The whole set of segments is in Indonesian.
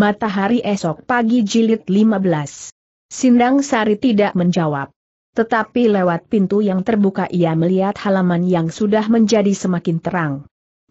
matahari esok pagi jilid 15. Sindang Sari tidak menjawab. Tetapi lewat pintu yang terbuka ia melihat halaman yang sudah menjadi semakin terang.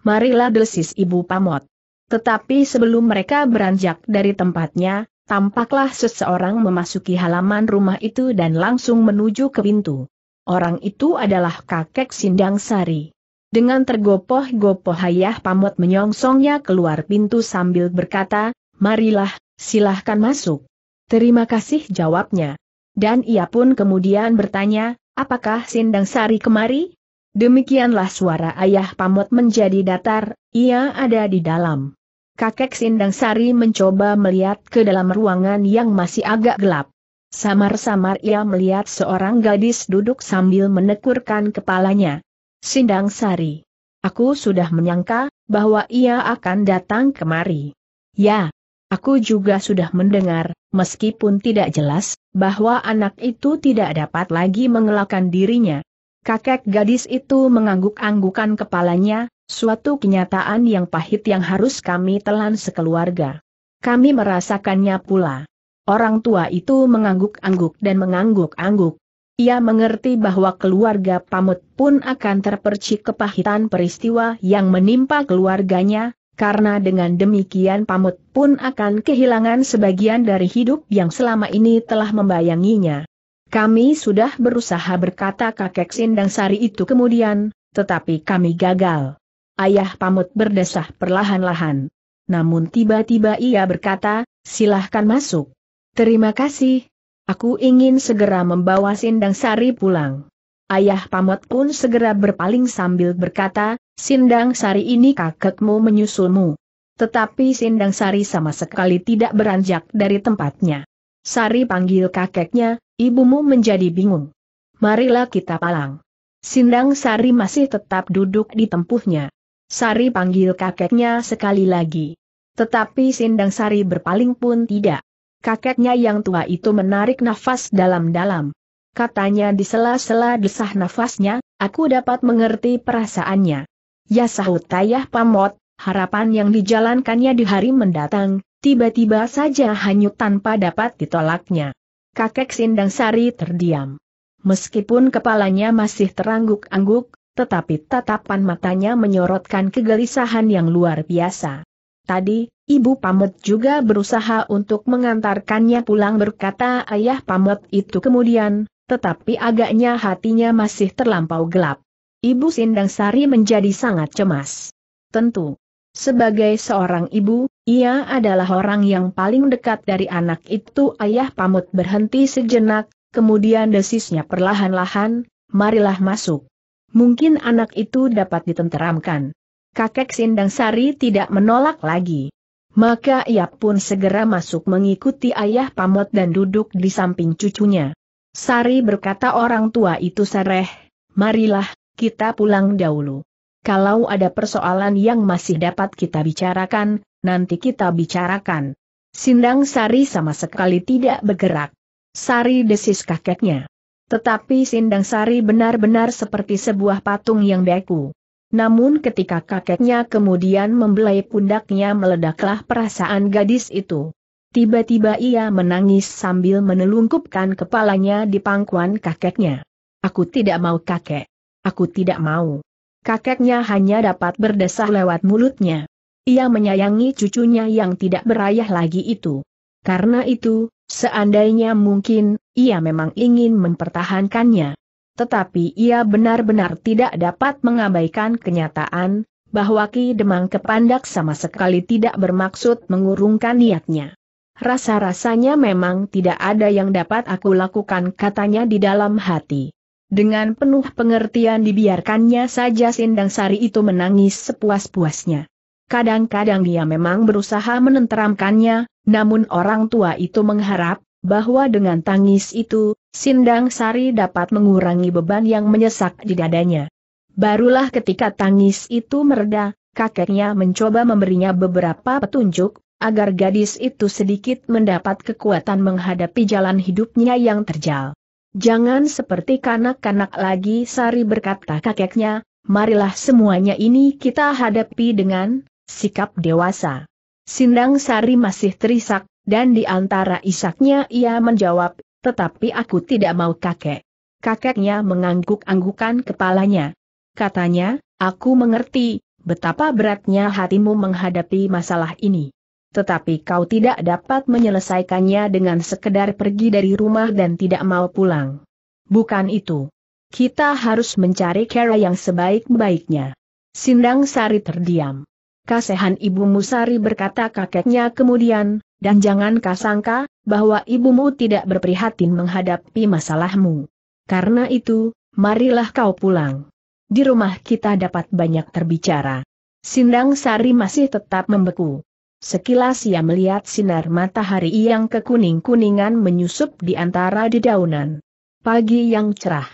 Marilah desis Ibu Pamot. Tetapi sebelum mereka beranjak dari tempatnya, tampaklah seseorang memasuki halaman rumah itu dan langsung menuju ke pintu. Orang itu adalah kakek Sindang Sari. Dengan tergopoh-gopoh ayah pamot menyongsongnya keluar pintu sambil berkata, marilah, silahkan masuk. Terima kasih jawabnya. Dan ia pun kemudian bertanya, apakah Sindang Sari kemari? Demikianlah suara ayah pamot menjadi datar, ia ada di dalam. Kakek Sindang Sari mencoba melihat ke dalam ruangan yang masih agak gelap. Samar-samar ia melihat seorang gadis duduk sambil menekurkan kepalanya. Sindang Sari. Aku sudah menyangka, bahwa ia akan datang kemari. Ya, Aku juga sudah mendengar, meskipun tidak jelas, bahwa anak itu tidak dapat lagi mengelakkan dirinya. Kakek gadis itu mengangguk-anggukan kepalanya, suatu kenyataan yang pahit yang harus kami telan sekeluarga. Kami merasakannya pula. Orang tua itu mengangguk-angguk dan mengangguk-angguk. Ia mengerti bahwa keluarga Pamut pun akan terpercik kepahitan peristiwa yang menimpa keluarganya, karena dengan demikian pamut pun akan kehilangan sebagian dari hidup yang selama ini telah membayanginya. Kami sudah berusaha berkata kakek Sindang Sari itu kemudian, tetapi kami gagal. Ayah pamut berdesah perlahan-lahan. Namun tiba-tiba ia berkata, silahkan masuk. Terima kasih. Aku ingin segera membawa Sindang Sari pulang. Ayah pamut pun segera berpaling sambil berkata, Sindang Sari ini kakekmu menyusulmu. Tetapi Sindang Sari sama sekali tidak beranjak dari tempatnya. Sari panggil kakeknya, ibumu menjadi bingung. Marilah kita palang. Sindang Sari masih tetap duduk di tempuhnya. Sari panggil kakeknya sekali lagi. Tetapi Sindang Sari berpaling pun tidak. Kakeknya yang tua itu menarik nafas dalam-dalam. Katanya di sela-sela desah nafasnya, aku dapat mengerti perasaannya. Ya sahut Tayah Pamot, harapan yang dijalankannya di hari mendatang, tiba-tiba saja hanyut tanpa dapat ditolaknya. Kakek Sindang Sari terdiam. Meskipun kepalanya masih terangguk-angguk, tetapi tatapan matanya menyorotkan kegelisahan yang luar biasa. Tadi, Ibu Pamot juga berusaha untuk mengantarkannya pulang berkata ayah Pamot itu kemudian, tetapi agaknya hatinya masih terlampau gelap. Ibu Sindang Sari menjadi sangat cemas. Tentu. Sebagai seorang ibu, ia adalah orang yang paling dekat dari anak itu ayah pamut berhenti sejenak, kemudian desisnya perlahan-lahan, marilah masuk. Mungkin anak itu dapat ditenteramkan. Kakek Sindang Sari tidak menolak lagi. Maka ia pun segera masuk mengikuti ayah pamut dan duduk di samping cucunya. Sari berkata orang tua itu sereh, marilah, kita pulang dahulu. Kalau ada persoalan yang masih dapat kita bicarakan, nanti kita bicarakan. Sindang Sari sama sekali tidak bergerak. Sari desis kakeknya. Tetapi Sindang Sari benar-benar seperti sebuah patung yang beku. Namun ketika kakeknya kemudian membelai pundaknya meledaklah perasaan gadis itu. Tiba-tiba ia menangis sambil menelungkupkan kepalanya di pangkuan kakeknya. Aku tidak mau kakek. Aku tidak mau. Kakeknya hanya dapat berdesah lewat mulutnya. Ia menyayangi cucunya yang tidak berayah lagi itu. Karena itu, seandainya mungkin, ia memang ingin mempertahankannya. Tetapi ia benar-benar tidak dapat mengabaikan kenyataan, bahwa Ki Demang Kepandak sama sekali tidak bermaksud mengurungkan niatnya. Rasa-rasanya memang tidak ada yang dapat aku lakukan katanya di dalam hati. Dengan penuh pengertian dibiarkannya saja Sindang Sari itu menangis sepuas-puasnya. Kadang-kadang dia memang berusaha menenteramkannya, namun orang tua itu mengharap, bahwa dengan tangis itu, Sindang Sari dapat mengurangi beban yang menyesak di dadanya. Barulah ketika tangis itu mereda, kakeknya mencoba memberinya beberapa petunjuk, agar gadis itu sedikit mendapat kekuatan menghadapi jalan hidupnya yang terjal. Jangan seperti kanak-kanak lagi Sari berkata kakeknya, marilah semuanya ini kita hadapi dengan sikap dewasa. Sindang Sari masih terisak, dan di antara isaknya ia menjawab, tetapi aku tidak mau kakek. Kakeknya mengangguk-anggukan kepalanya. Katanya, aku mengerti, betapa beratnya hatimu menghadapi masalah ini. Tetapi kau tidak dapat menyelesaikannya dengan sekedar pergi dari rumah dan tidak mau pulang. Bukan itu. Kita harus mencari cara yang sebaik-baiknya. Sindang Sari terdiam. Kasehan Ibu Musari berkata kakeknya kemudian, dan jangan kasangka, bahwa ibumu tidak berprihatin menghadapi masalahmu. Karena itu, marilah kau pulang. Di rumah kita dapat banyak terbicara. Sindang Sari masih tetap membeku. Sekilas ia melihat sinar matahari yang kekuning-kuningan menyusup di antara dedaunan. Pagi yang cerah.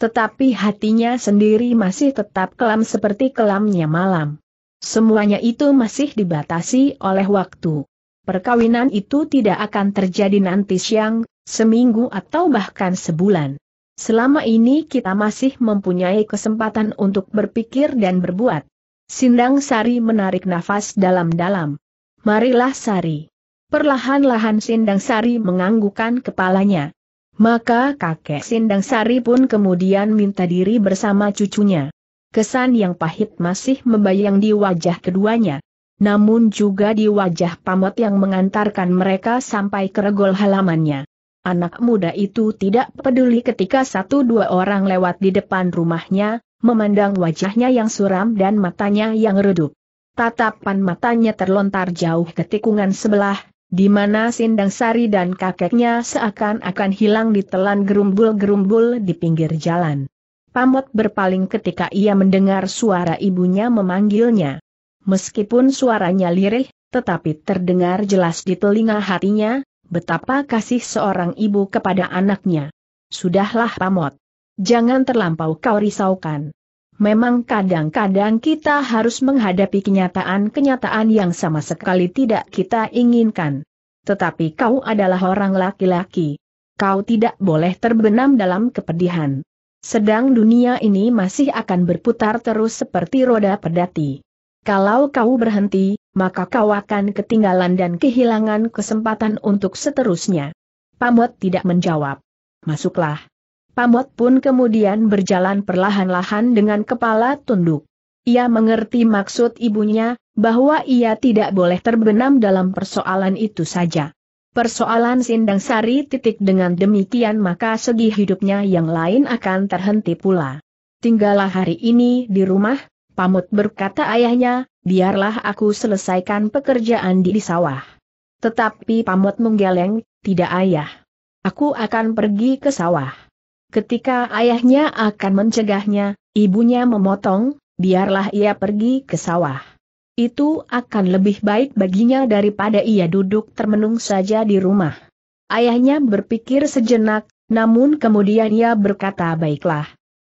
Tetapi hatinya sendiri masih tetap kelam seperti kelamnya malam. Semuanya itu masih dibatasi oleh waktu. Perkawinan itu tidak akan terjadi nanti siang, seminggu atau bahkan sebulan. Selama ini kita masih mempunyai kesempatan untuk berpikir dan berbuat. Sindang Sari menarik nafas dalam-dalam. Marilah Sari. Perlahan-lahan Sindang Sari menganggukan kepalanya. Maka kakek Sindang Sari pun kemudian minta diri bersama cucunya. Kesan yang pahit masih membayang di wajah keduanya. Namun juga di wajah pamot yang mengantarkan mereka sampai ke regol halamannya. Anak muda itu tidak peduli ketika satu dua orang lewat di depan rumahnya, memandang wajahnya yang suram dan matanya yang redup. Tatapan matanya terlontar jauh ke tikungan sebelah, di mana Sindang Sari dan kakeknya seakan-akan hilang ditelan gerumbul-gerumbul di pinggir jalan. Pamot berpaling ketika ia mendengar suara ibunya memanggilnya. Meskipun suaranya lirih, tetapi terdengar jelas di telinga hatinya, betapa kasih seorang ibu kepada anaknya. Sudahlah Pamot. Jangan terlampau kau risaukan. Memang kadang-kadang kita harus menghadapi kenyataan-kenyataan yang sama sekali tidak kita inginkan. Tetapi kau adalah orang laki-laki. Kau tidak boleh terbenam dalam kepedihan. Sedang dunia ini masih akan berputar terus seperti roda pedati. Kalau kau berhenti, maka kau akan ketinggalan dan kehilangan kesempatan untuk seterusnya. Pamot tidak menjawab. Masuklah. Pamot pun kemudian berjalan perlahan-lahan dengan kepala tunduk. Ia mengerti maksud ibunya, bahwa ia tidak boleh terbenam dalam persoalan itu saja. Persoalan Sindang Sari titik dengan demikian maka segi hidupnya yang lain akan terhenti pula. Tinggallah hari ini di rumah, Pamut berkata ayahnya, biarlah aku selesaikan pekerjaan di sawah. Tetapi Pamut menggeleng, tidak ayah. Aku akan pergi ke sawah. Ketika ayahnya akan mencegahnya, ibunya memotong, biarlah ia pergi ke sawah. Itu akan lebih baik baginya daripada ia duduk termenung saja di rumah. Ayahnya berpikir sejenak, namun kemudian ia berkata baiklah.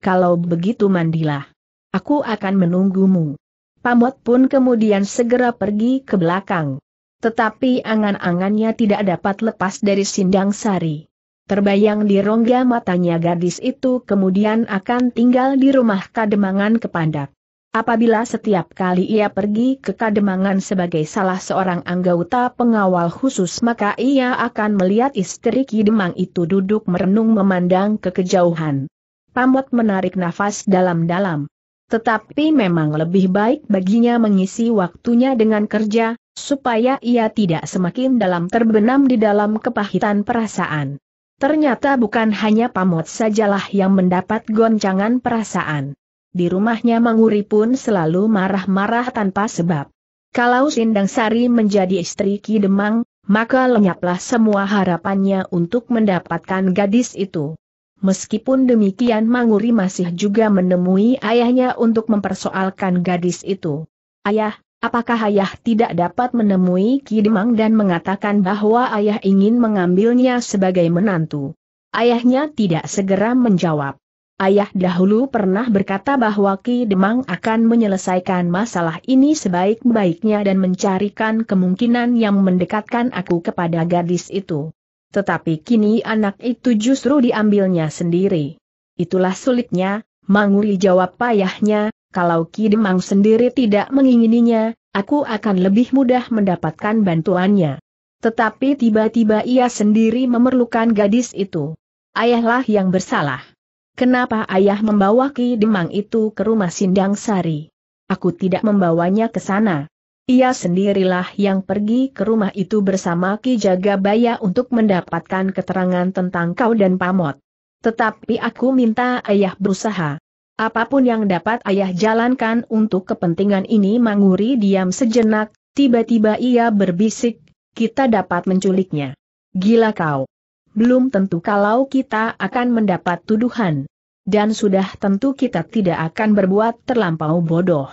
Kalau begitu mandilah. Aku akan menunggumu. Pamot pun kemudian segera pergi ke belakang. Tetapi angan-angannya tidak dapat lepas dari sindang sari. Terbayang di rongga matanya gadis itu kemudian akan tinggal di rumah Kademangan Kepandak. Apabila setiap kali ia pergi ke Kademangan sebagai salah seorang anggota pengawal khusus maka ia akan melihat istri Kidemang itu duduk merenung memandang ke kejauhan. Pamot menarik nafas dalam-dalam. Tetapi memang lebih baik baginya mengisi waktunya dengan kerja, supaya ia tidak semakin dalam terbenam di dalam kepahitan perasaan. Ternyata bukan hanya Pamot sajalah yang mendapat goncangan perasaan. Di rumahnya Manguri pun selalu marah-marah tanpa sebab. Kalau Sindang Sari menjadi istri Ki Demang, maka lenyaplah semua harapannya untuk mendapatkan gadis itu. Meskipun demikian Manguri masih juga menemui ayahnya untuk mempersoalkan gadis itu. Ayah, Apakah ayah tidak dapat menemui Ki Demang dan mengatakan bahwa ayah ingin mengambilnya sebagai menantu? Ayahnya tidak segera menjawab. Ayah dahulu pernah berkata bahwa Ki Demang akan menyelesaikan masalah ini sebaik-baiknya dan mencarikan kemungkinan yang mendekatkan aku kepada gadis itu. Tetapi kini anak itu justru diambilnya sendiri. Itulah sulitnya, Manguri jawab Ayahnya kalau Ki Demang sendiri tidak mengingininya, aku akan lebih mudah mendapatkan bantuannya. Tetapi tiba-tiba ia sendiri memerlukan gadis itu. Ayahlah yang bersalah. Kenapa ayah membawa Ki Demang itu ke rumah Sindang Sari? Aku tidak membawanya ke sana. Ia sendirilah yang pergi ke rumah itu bersama Ki Jagabaya untuk mendapatkan keterangan tentang kau dan Pamot. Tetapi aku minta ayah berusaha. Apapun yang dapat ayah jalankan untuk kepentingan ini Manguri diam sejenak, tiba-tiba ia berbisik, kita dapat menculiknya. Gila kau. Belum tentu kalau kita akan mendapat tuduhan. Dan sudah tentu kita tidak akan berbuat terlampau bodoh.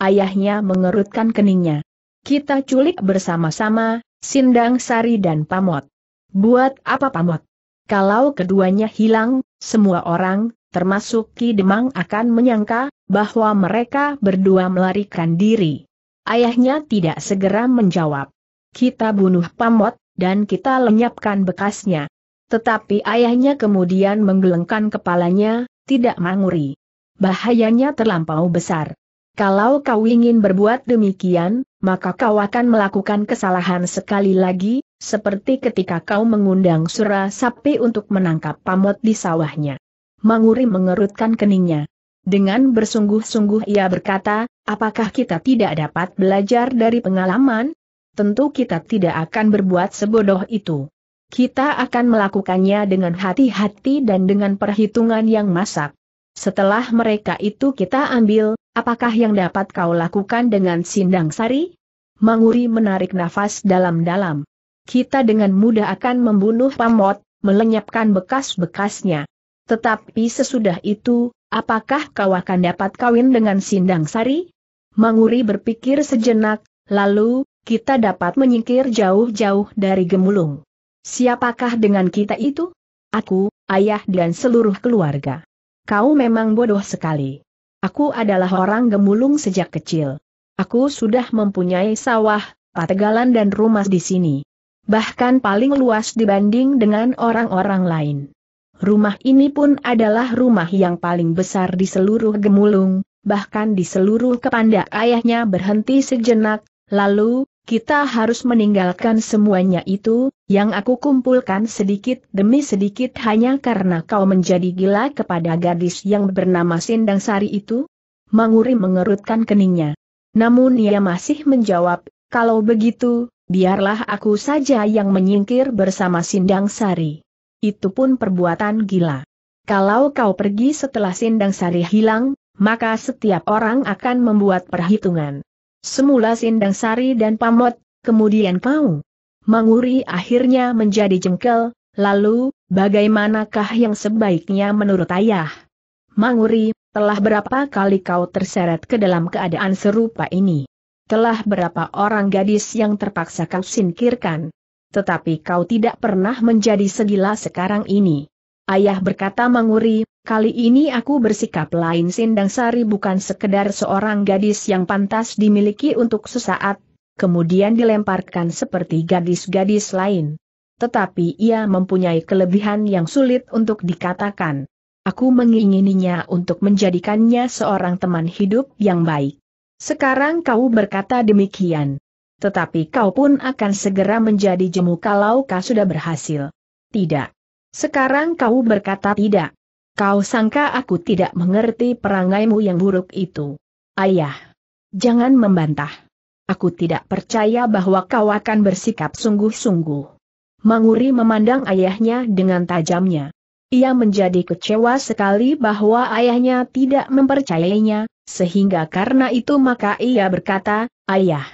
Ayahnya mengerutkan keningnya. Kita culik bersama-sama, Sindang Sari dan Pamot. Buat apa Pamot? Kalau keduanya hilang, semua orang, termasuk Ki Demang akan menyangka bahwa mereka berdua melarikan diri. Ayahnya tidak segera menjawab. Kita bunuh pamot, dan kita lenyapkan bekasnya. Tetapi ayahnya kemudian menggelengkan kepalanya, tidak manguri. Bahayanya terlampau besar. Kalau kau ingin berbuat demikian, maka kau akan melakukan kesalahan sekali lagi, seperti ketika kau mengundang Sura Sapi untuk menangkap pamot di sawahnya. Manguri mengerutkan keningnya. Dengan bersungguh-sungguh ia berkata, apakah kita tidak dapat belajar dari pengalaman? Tentu kita tidak akan berbuat sebodoh itu. Kita akan melakukannya dengan hati-hati dan dengan perhitungan yang masak. Setelah mereka itu kita ambil, apakah yang dapat kau lakukan dengan sindang sari? Manguri menarik nafas dalam-dalam. Kita dengan mudah akan membunuh pamot, melenyapkan bekas-bekasnya. Tetapi sesudah itu, apakah kau akan dapat kawin dengan Sindang Sari? Manguri berpikir sejenak, lalu, kita dapat menyingkir jauh-jauh dari gemulung. Siapakah dengan kita itu? Aku, ayah dan seluruh keluarga. Kau memang bodoh sekali. Aku adalah orang gemulung sejak kecil. Aku sudah mempunyai sawah, pategalan dan rumah di sini. Bahkan paling luas dibanding dengan orang-orang lain. Rumah ini pun adalah rumah yang paling besar di seluruh Gemulung, bahkan di seluruh Kepanda. ayahnya berhenti sejenak, lalu, kita harus meninggalkan semuanya itu, yang aku kumpulkan sedikit demi sedikit hanya karena kau menjadi gila kepada gadis yang bernama Sindang Sari itu? Manguri mengerutkan keningnya. Namun ia masih menjawab, kalau begitu, biarlah aku saja yang menyingkir bersama Sindang Sari. Itu pun perbuatan gila. Kalau kau pergi setelah Sindang Sari hilang, maka setiap orang akan membuat perhitungan. Semula Sindang Sari dan Pamot, kemudian kau. Manguri akhirnya menjadi jengkel, lalu, bagaimanakah yang sebaiknya menurut ayah? Manguri, telah berapa kali kau terseret ke dalam keadaan serupa ini? Telah berapa orang gadis yang terpaksa kau singkirkan? tetapi kau tidak pernah menjadi segila sekarang ini. Ayah berkata Manguri, kali ini aku bersikap lain Sindang Sari bukan sekedar seorang gadis yang pantas dimiliki untuk sesaat, kemudian dilemparkan seperti gadis-gadis lain. Tetapi ia mempunyai kelebihan yang sulit untuk dikatakan. Aku mengingininya untuk menjadikannya seorang teman hidup yang baik. Sekarang kau berkata demikian. Tetapi kau pun akan segera menjadi jemu kalau kau sudah berhasil. Tidak. Sekarang kau berkata tidak. Kau sangka aku tidak mengerti perangaimu yang buruk itu. Ayah. Jangan membantah. Aku tidak percaya bahwa kau akan bersikap sungguh-sungguh. Manguri memandang ayahnya dengan tajamnya. Ia menjadi kecewa sekali bahwa ayahnya tidak mempercayainya, sehingga karena itu maka ia berkata, Ayah,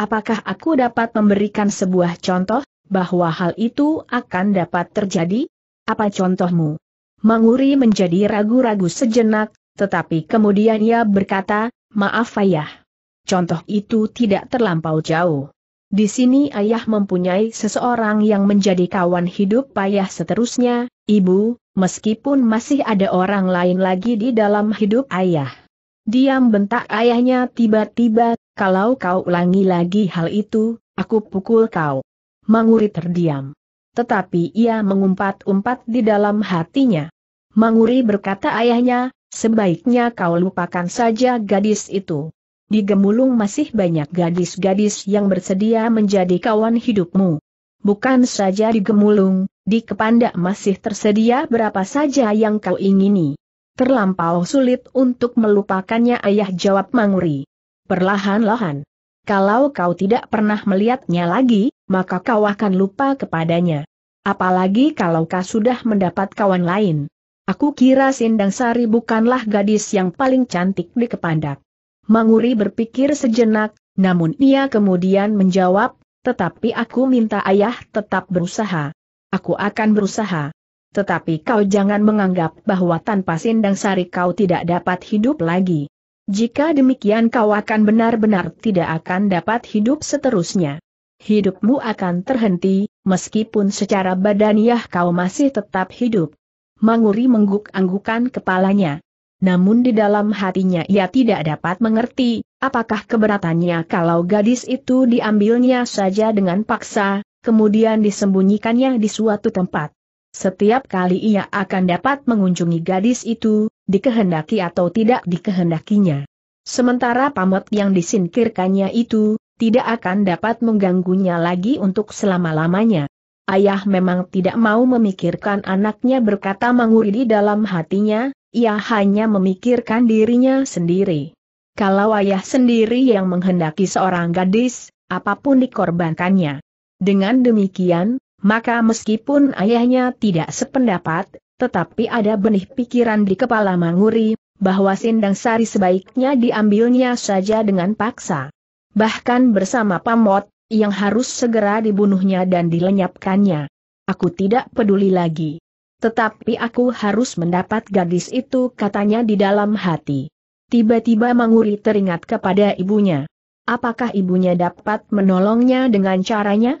Apakah aku dapat memberikan sebuah contoh, bahwa hal itu akan dapat terjadi? Apa contohmu? Manguri menjadi ragu-ragu sejenak, tetapi kemudian ia berkata, maaf ayah. Contoh itu tidak terlampau jauh. Di sini ayah mempunyai seseorang yang menjadi kawan hidup ayah seterusnya, ibu, meskipun masih ada orang lain lagi di dalam hidup ayah. Diam bentak ayahnya tiba-tiba, kalau kau ulangi lagi hal itu, aku pukul kau. Manguri terdiam. Tetapi ia mengumpat-umpat di dalam hatinya. Manguri berkata ayahnya, sebaiknya kau lupakan saja gadis itu. Di Gemulung masih banyak gadis-gadis yang bersedia menjadi kawan hidupmu. Bukan saja di Gemulung, di Kepanda masih tersedia berapa saja yang kau ingini. Terlampau sulit untuk melupakannya ayah jawab Manguri. Perlahan-lahan. Kalau kau tidak pernah melihatnya lagi, maka kau akan lupa kepadanya. Apalagi kalau kau sudah mendapat kawan lain. Aku kira Sindang Sari bukanlah gadis yang paling cantik di Kepandak. Manguri berpikir sejenak, namun ia kemudian menjawab, tetapi aku minta ayah tetap berusaha. Aku akan berusaha. Tetapi kau jangan menganggap bahwa tanpa Sindang Sari kau tidak dapat hidup lagi. Jika demikian kau akan benar-benar tidak akan dapat hidup seterusnya. Hidupmu akan terhenti, meskipun secara badaniah kau masih tetap hidup. Manguri mengguk-anggukan kepalanya. Namun di dalam hatinya ia tidak dapat mengerti, apakah keberatannya kalau gadis itu diambilnya saja dengan paksa, kemudian disembunyikannya di suatu tempat. Setiap kali ia akan dapat mengunjungi gadis itu, dikehendaki atau tidak dikehendakinya. Sementara pamot yang disingkirkannya itu, tidak akan dapat mengganggunya lagi untuk selama-lamanya. Ayah memang tidak mau memikirkan anaknya berkata menguridi dalam hatinya, ia hanya memikirkan dirinya sendiri. Kalau ayah sendiri yang menghendaki seorang gadis, apapun dikorbankannya. Dengan demikian, maka meskipun ayahnya tidak sependapat, tetapi ada benih pikiran di kepala Manguri, bahwa Sindang Sari sebaiknya diambilnya saja dengan paksa. Bahkan bersama Pamot, yang harus segera dibunuhnya dan dilenyapkannya. Aku tidak peduli lagi. Tetapi aku harus mendapat gadis itu katanya di dalam hati. Tiba-tiba Manguri teringat kepada ibunya. Apakah ibunya dapat menolongnya dengan caranya?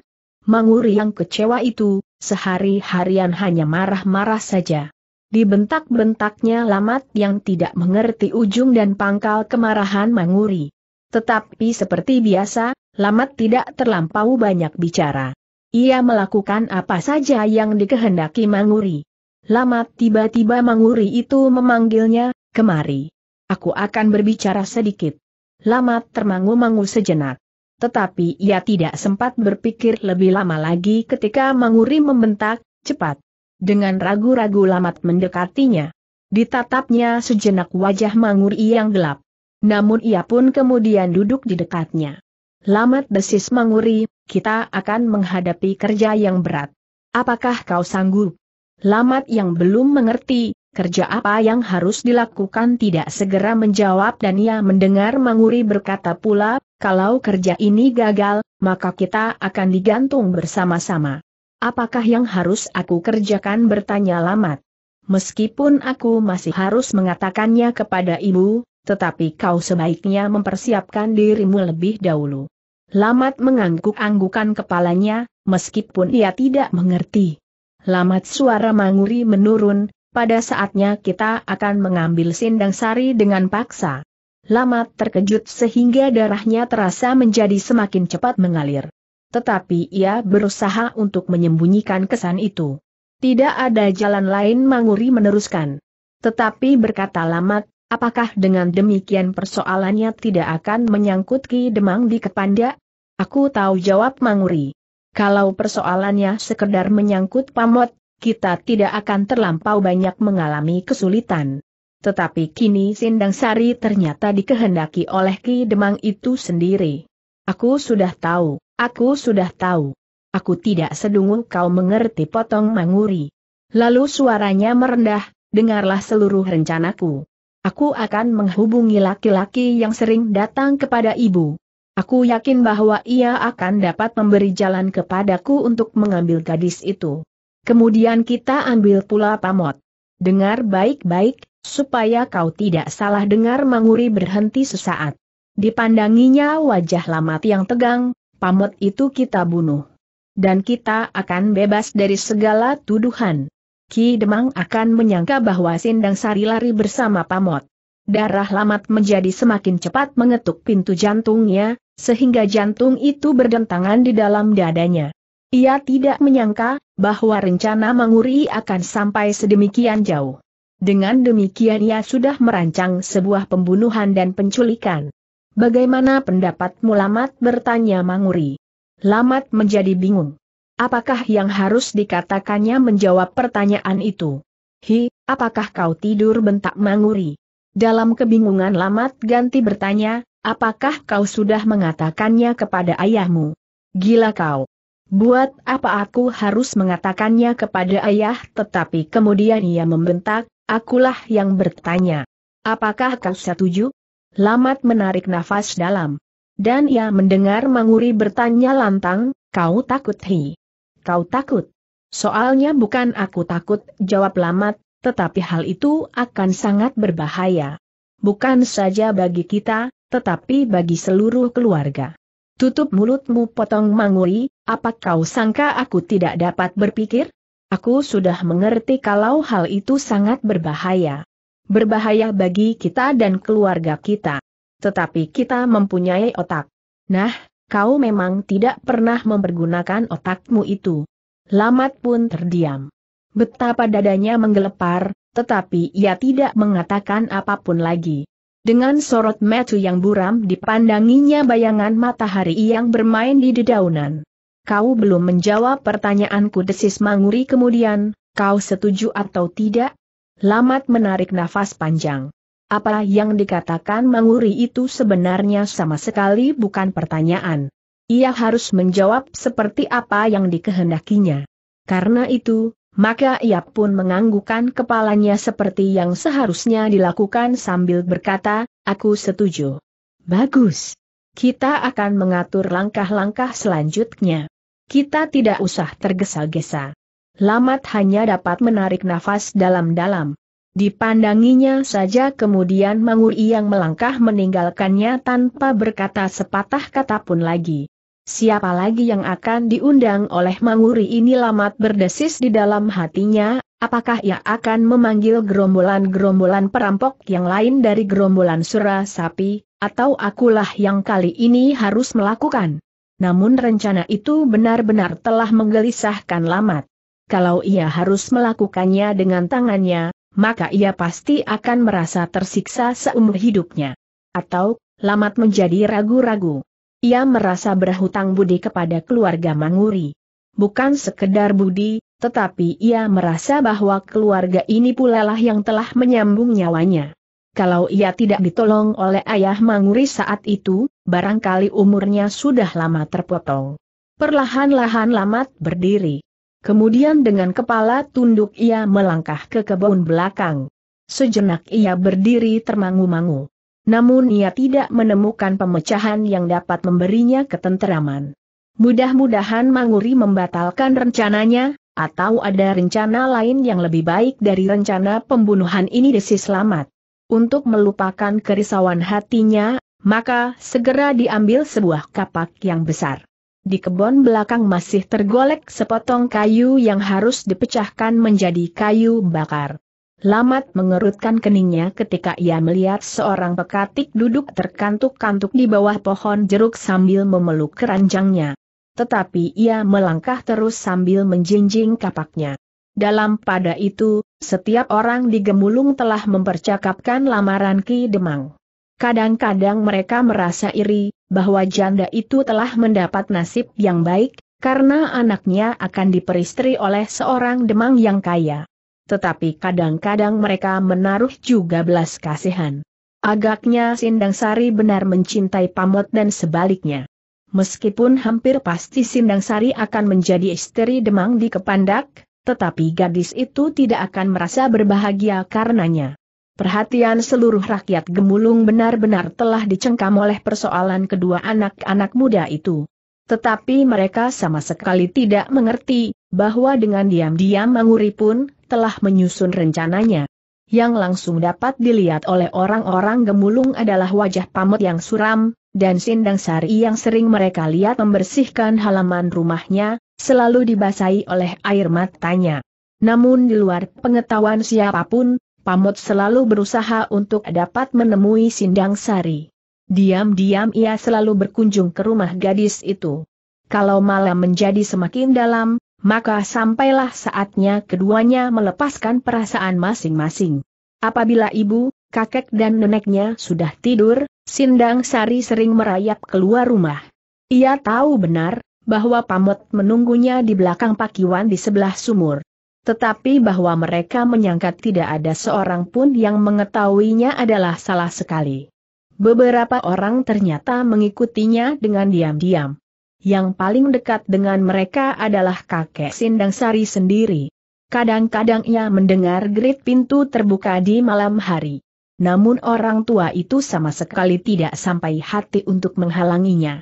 Mangur yang kecewa itu, sehari-harian hanya marah-marah saja. Dibentak-bentaknya Lamat yang tidak mengerti ujung dan pangkal kemarahan Manguri. Tetapi seperti biasa, Lamat tidak terlampau banyak bicara. Ia melakukan apa saja yang dikehendaki Manguri. Lamat tiba-tiba Manguri itu memanggilnya, kemari. Aku akan berbicara sedikit. Lamat termangu-mangu sejenak. Tetapi ia tidak sempat berpikir lebih lama lagi ketika Manguri membentak, cepat. Dengan ragu-ragu Lamat mendekatinya. Ditatapnya sejenak wajah Manguri yang gelap. Namun ia pun kemudian duduk di dekatnya. Lamat desis Manguri, kita akan menghadapi kerja yang berat. Apakah kau sanggup? Lamat yang belum mengerti, kerja apa yang harus dilakukan tidak segera menjawab dan ia mendengar Manguri berkata pula, kalau kerja ini gagal, maka kita akan digantung bersama-sama. Apakah yang harus aku kerjakan bertanya Lamat? Meskipun aku masih harus mengatakannya kepada ibu, tetapi kau sebaiknya mempersiapkan dirimu lebih dahulu. Lamat mengangguk-anggukan kepalanya, meskipun ia tidak mengerti. Lamat suara manguri menurun, pada saatnya kita akan mengambil sindang sari dengan paksa. Lamat terkejut sehingga darahnya terasa menjadi semakin cepat mengalir. Tetapi ia berusaha untuk menyembunyikan kesan itu. Tidak ada jalan lain Manguri meneruskan. Tetapi berkata Lamat, apakah dengan demikian persoalannya tidak akan menyangkut Ki Demang di Kepanda? Aku tahu jawab Manguri. Kalau persoalannya sekedar menyangkut pamot, kita tidak akan terlampau banyak mengalami kesulitan. Tetapi kini Sindang Sari ternyata dikehendaki oleh Ki Demang itu sendiri. Aku sudah tahu, aku sudah tahu. Aku tidak sedungu kau mengerti potong manguri. Lalu suaranya merendah, dengarlah seluruh rencanaku. Aku akan menghubungi laki-laki yang sering datang kepada ibu. Aku yakin bahwa ia akan dapat memberi jalan kepadaku untuk mengambil gadis itu. Kemudian kita ambil pula pamot. Dengar baik-baik, supaya kau tidak salah dengar Manguri berhenti sesaat. Dipandanginya wajah Lamat yang tegang, pamot itu kita bunuh. Dan kita akan bebas dari segala tuduhan. Ki Demang akan menyangka bahwa Sindang Sari lari bersama pamot. Darah Lamat menjadi semakin cepat mengetuk pintu jantungnya, sehingga jantung itu berdentangan di dalam dadanya. Ia tidak menyangka, bahwa rencana menguri akan sampai sedemikian jauh. Dengan demikian ia sudah merancang sebuah pembunuhan dan penculikan. Bagaimana pendapatmu Lamat bertanya Manguri. Lamat menjadi bingung. Apakah yang harus dikatakannya menjawab pertanyaan itu? Hi, apakah kau tidur bentak Manguri. Dalam kebingungan Lamat ganti bertanya, apakah kau sudah mengatakannya kepada ayahmu? Gila kau. Buat apa aku harus mengatakannya kepada ayah tetapi kemudian ia membentak, akulah yang bertanya. Apakah kau setuju? Lamat menarik nafas dalam. Dan ia mendengar Manguri bertanya lantang, kau takut hi? Kau takut? Soalnya bukan aku takut, jawab Lamat, tetapi hal itu akan sangat berbahaya. Bukan saja bagi kita, tetapi bagi seluruh keluarga. Tutup mulutmu potong mangui, apa kau sangka aku tidak dapat berpikir? Aku sudah mengerti kalau hal itu sangat berbahaya. Berbahaya bagi kita dan keluarga kita. Tetapi kita mempunyai otak. Nah, kau memang tidak pernah mempergunakan otakmu itu. Lamat pun terdiam. Betapa dadanya menggelepar, tetapi ia tidak mengatakan apapun lagi. Dengan sorot metu yang buram dipandanginya bayangan matahari yang bermain di dedaunan. Kau belum menjawab pertanyaanku desis Manguri kemudian, kau setuju atau tidak? Lamat menarik nafas panjang. Apa yang dikatakan Manguri itu sebenarnya sama sekali bukan pertanyaan. Ia harus menjawab seperti apa yang dikehendakinya. Karena itu, maka ia pun menganggukkan kepalanya seperti yang seharusnya dilakukan sambil berkata, aku setuju. Bagus. Kita akan mengatur langkah-langkah selanjutnya. Kita tidak usah tergesa-gesa. Lamat hanya dapat menarik nafas dalam-dalam. Dipandanginya saja kemudian Manguri yang melangkah meninggalkannya tanpa berkata sepatah kata pun lagi. Siapa lagi yang akan diundang oleh Manguri ini lamat berdesis di dalam hatinya, apakah ia akan memanggil gerombolan-gerombolan perampok yang lain dari gerombolan sura sapi, atau akulah yang kali ini harus melakukan. Namun rencana itu benar-benar telah menggelisahkan Lamat. Kalau ia harus melakukannya dengan tangannya, maka ia pasti akan merasa tersiksa seumur hidupnya. Atau, Lamat menjadi ragu-ragu. Ia merasa berhutang budi kepada keluarga Manguri. Bukan sekedar budi, tetapi ia merasa bahwa keluarga ini pula lah yang telah menyambung nyawanya. Kalau ia tidak ditolong oleh ayah Manguri saat itu, barangkali umurnya sudah lama terpotong. Perlahan-lahan Lamat berdiri. Kemudian dengan kepala tunduk ia melangkah ke kebun belakang. Sejenak ia berdiri termangu-mangu namun ia tidak menemukan pemecahan yang dapat memberinya ketenteraman. Mudah-mudahan Manguri membatalkan rencananya, atau ada rencana lain yang lebih baik dari rencana pembunuhan ini desi selamat. Untuk melupakan kerisauan hatinya, maka segera diambil sebuah kapak yang besar. Di kebun belakang masih tergolek sepotong kayu yang harus dipecahkan menjadi kayu bakar. Lamat mengerutkan keningnya ketika ia melihat seorang pekatik duduk terkantuk-kantuk di bawah pohon jeruk sambil memeluk keranjangnya. Tetapi ia melangkah terus sambil menjinjing kapaknya. Dalam pada itu, setiap orang di Gemulung telah mempercakapkan lamaran Ki Demang. Kadang-kadang mereka merasa iri, bahwa janda itu telah mendapat nasib yang baik, karena anaknya akan diperistri oleh seorang demang yang kaya tetapi kadang-kadang mereka menaruh juga belas kasihan. Agaknya Sindang Sari benar mencintai Pamot dan sebaliknya. Meskipun hampir pasti Sindang Sari akan menjadi istri Demang di Kepandak, tetapi gadis itu tidak akan merasa berbahagia karenanya. Perhatian seluruh rakyat gemulung benar-benar telah dicengkam oleh persoalan kedua anak-anak muda itu. Tetapi mereka sama sekali tidak mengerti, bahwa dengan diam-diam manguri pun, telah menyusun rencananya. Yang langsung dapat dilihat oleh orang-orang gemulung adalah wajah pamut yang suram, dan sindang sari yang sering mereka lihat membersihkan halaman rumahnya, selalu dibasahi oleh air matanya. Namun di luar pengetahuan siapapun, pamut selalu berusaha untuk dapat menemui sindang sari. Diam-diam ia selalu berkunjung ke rumah gadis itu. Kalau malam menjadi semakin dalam, maka sampailah saatnya keduanya melepaskan perasaan masing-masing. Apabila ibu, kakek dan neneknya sudah tidur, Sindang Sari sering merayap keluar rumah. Ia tahu benar, bahwa pamot menunggunya di belakang pakiwan di sebelah sumur. Tetapi bahwa mereka menyangka tidak ada seorang pun yang mengetahuinya adalah salah sekali. Beberapa orang ternyata mengikutinya dengan diam-diam yang paling dekat dengan mereka adalah kakek Sindang Sari sendiri. Kadang-kadang ia mendengar gerit pintu terbuka di malam hari. Namun orang tua itu sama sekali tidak sampai hati untuk menghalanginya.